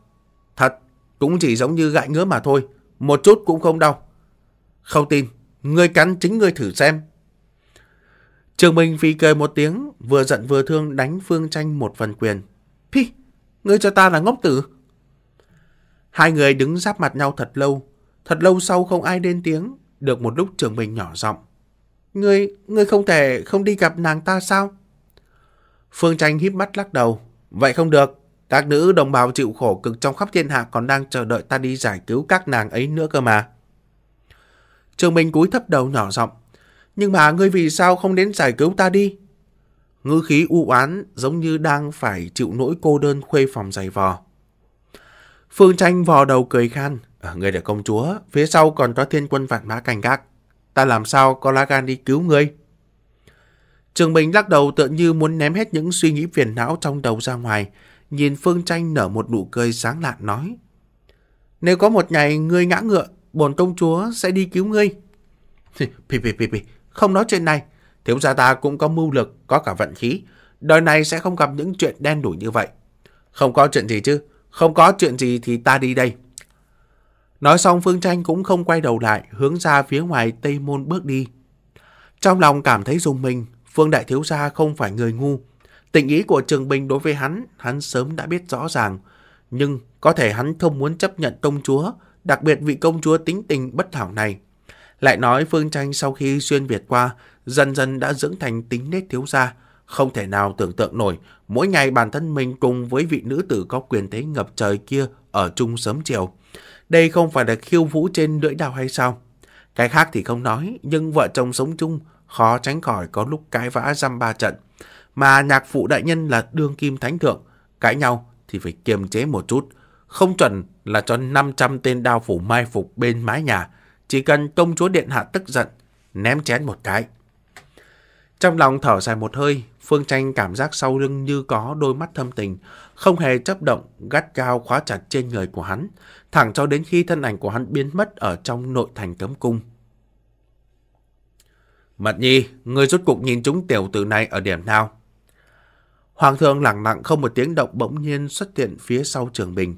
Thật, cũng chỉ giống như gãi ngứa mà thôi, một chút cũng không đau. Không tin, ngươi cắn chính ngươi thử xem. Trường Minh phi cười một tiếng, vừa giận vừa thương đánh Phương Tranh một phần quyền. Phi, ngươi cho ta là ngốc tử. Hai người đứng giáp mặt nhau thật lâu, thật lâu sau không ai lên tiếng, được một lúc Trường Minh nhỏ giọng. Ngươi, ngươi không thể không đi gặp nàng ta sao? Phương Tranh híp mắt lắc đầu. Vậy không được. Các nữ đồng bào chịu khổ cực trong khắp thiên hạ còn đang chờ đợi ta đi giải cứu các nàng ấy nữa cơ mà. Trường Minh cúi thấp đầu nhỏ giọng. Nhưng mà ngươi vì sao không đến giải cứu ta đi? Ngư khí u oán giống như đang phải chịu nỗi cô đơn khuê phòng dày vò. Phương Tranh vò đầu cười khan. À, ờ, người để công chúa, phía sau còn có thiên quân vạn mã canh gác ta làm sao có lá gan đi cứu ngươi? Trường Bình lắc đầu tựa như muốn ném hết những suy nghĩ phiền não trong đầu ra ngoài, nhìn Phương Tranh nở một nụ cười sáng lạn nói. Nếu có một ngày ngươi ngã ngựa, bổn công chúa sẽ đi cứu ngươi. Pì pì pì pì, không nói chuyện này, thiếu gia ta cũng có mưu lực, có cả vận khí, đời này sẽ không gặp những chuyện đen đủi như vậy. Không có chuyện gì chứ, không có chuyện gì thì ta đi đây. Nói xong Phương Tranh cũng không quay đầu lại, hướng ra phía ngoài Tây Môn bước đi. Trong lòng cảm thấy dùng mình, Phương Đại Thiếu Gia không phải người ngu. Tình ý của Trường Bình đối với hắn, hắn sớm đã biết rõ ràng. Nhưng có thể hắn không muốn chấp nhận công chúa, đặc biệt vị công chúa tính tình bất hảo này. Lại nói Phương Tranh sau khi xuyên Việt qua, dần dần đã dưỡng thành tính nết thiếu gia. Không thể nào tưởng tượng nổi, mỗi ngày bản thân mình cùng với vị nữ tử có quyền thế ngập trời kia ở chung sớm chiều. Đây không phải là khiêu vũ trên lưỡi đào hay sao? Cái khác thì không nói, nhưng vợ chồng sống chung khó tránh khỏi có lúc cãi vã dăm ba trận. Mà nhạc phụ đại nhân là đương kim thánh thượng, cãi nhau thì phải kiềm chế một chút. Không chuẩn là cho 500 tên đao phủ mai phục bên mái nhà. Chỉ cần công chúa điện hạ tức giận, ném chén một cái. Trong lòng thở dài một hơi, Phương Tranh cảm giác sau lưng như có đôi mắt thâm tình, không hề chấp động, gắt cao khóa chặt trên người của hắn thẳng cho đến khi thân ảnh của hắn biến mất ở trong nội thành cấm cung. Mật nhi, ngươi rốt cuộc nhìn chúng tiểu tử này ở điểm nào? Hoàng thượng lặng lặng không một tiếng động bỗng nhiên xuất hiện phía sau Trường Bình.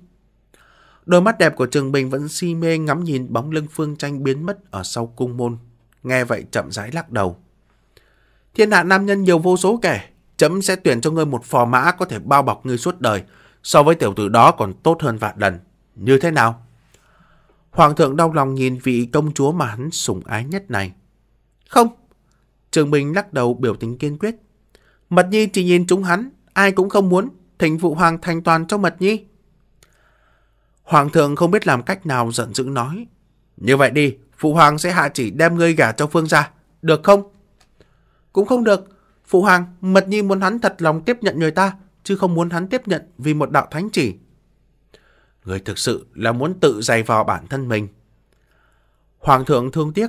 Đôi mắt đẹp của Trường Bình vẫn si mê ngắm nhìn bóng lưng phương tranh biến mất ở sau cung môn. Nghe vậy chậm rãi lắc đầu. Thiên hạ nam nhân nhiều vô số kẻ. Chấm sẽ tuyển cho ngươi một phò mã có thể bao bọc ngươi suốt đời. So với tiểu tử đó còn tốt hơn vạn lần. Như thế nào? Hoàng thượng đau lòng nhìn vị công chúa mà hắn sủng ái nhất này. Không. Trường Bình lắc đầu biểu tình kiên quyết. Mật Nhi chỉ nhìn chúng hắn, ai cũng không muốn, thỉnh phụ hoàng thành toàn cho Mật Nhi. Hoàng thượng không biết làm cách nào giận dữ nói. Như vậy đi, phụ hoàng sẽ hạ chỉ đem ngươi gả cho phương gia, được không? Cũng không được, phụ hoàng, Mật Nhi muốn hắn thật lòng tiếp nhận người ta, chứ không muốn hắn tiếp nhận vì một đạo thánh chỉ. Người thực sự là muốn tự dày vò bản thân mình. Hoàng thượng thương tiếc.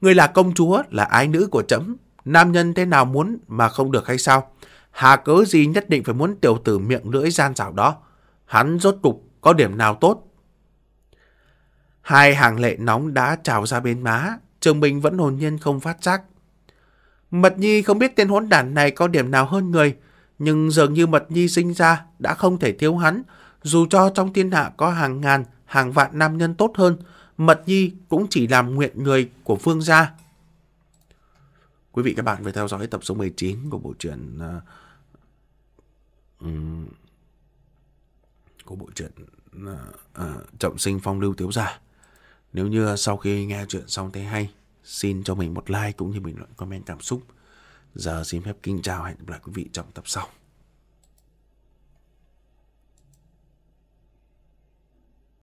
Người là công chúa, là ái nữ của trẫm Nam nhân thế nào muốn mà không được hay sao? Hà cớ gì nhất định phải muốn tiểu tử miệng lưỡi gian rảo đó? Hắn rốt cục có điểm nào tốt? Hai hàng lệ nóng đã trào ra bên má. Trường Bình vẫn hồn nhiên không phát giác. Mật Nhi không biết tên hỗn đản này có điểm nào hơn người. Nhưng dường như Mật Nhi sinh ra đã không thể thiếu hắn. Dù cho trong thiên hạ có hàng ngàn, hàng vạn nam nhân tốt hơn, Mật Nhi cũng chỉ làm nguyện người của Phương gia. Quý vị các bạn vừa theo dõi tập số 19 của bộ truyện uh, của bộ truyện uh, uh, Trọng sinh phong lưu tiếu gia Nếu như sau khi nghe chuyện xong thấy hay, xin cho mình một like cũng như bình luận comment cảm xúc. Giờ xin phép kính chào hẹn gặp lại quý vị trong tập sau.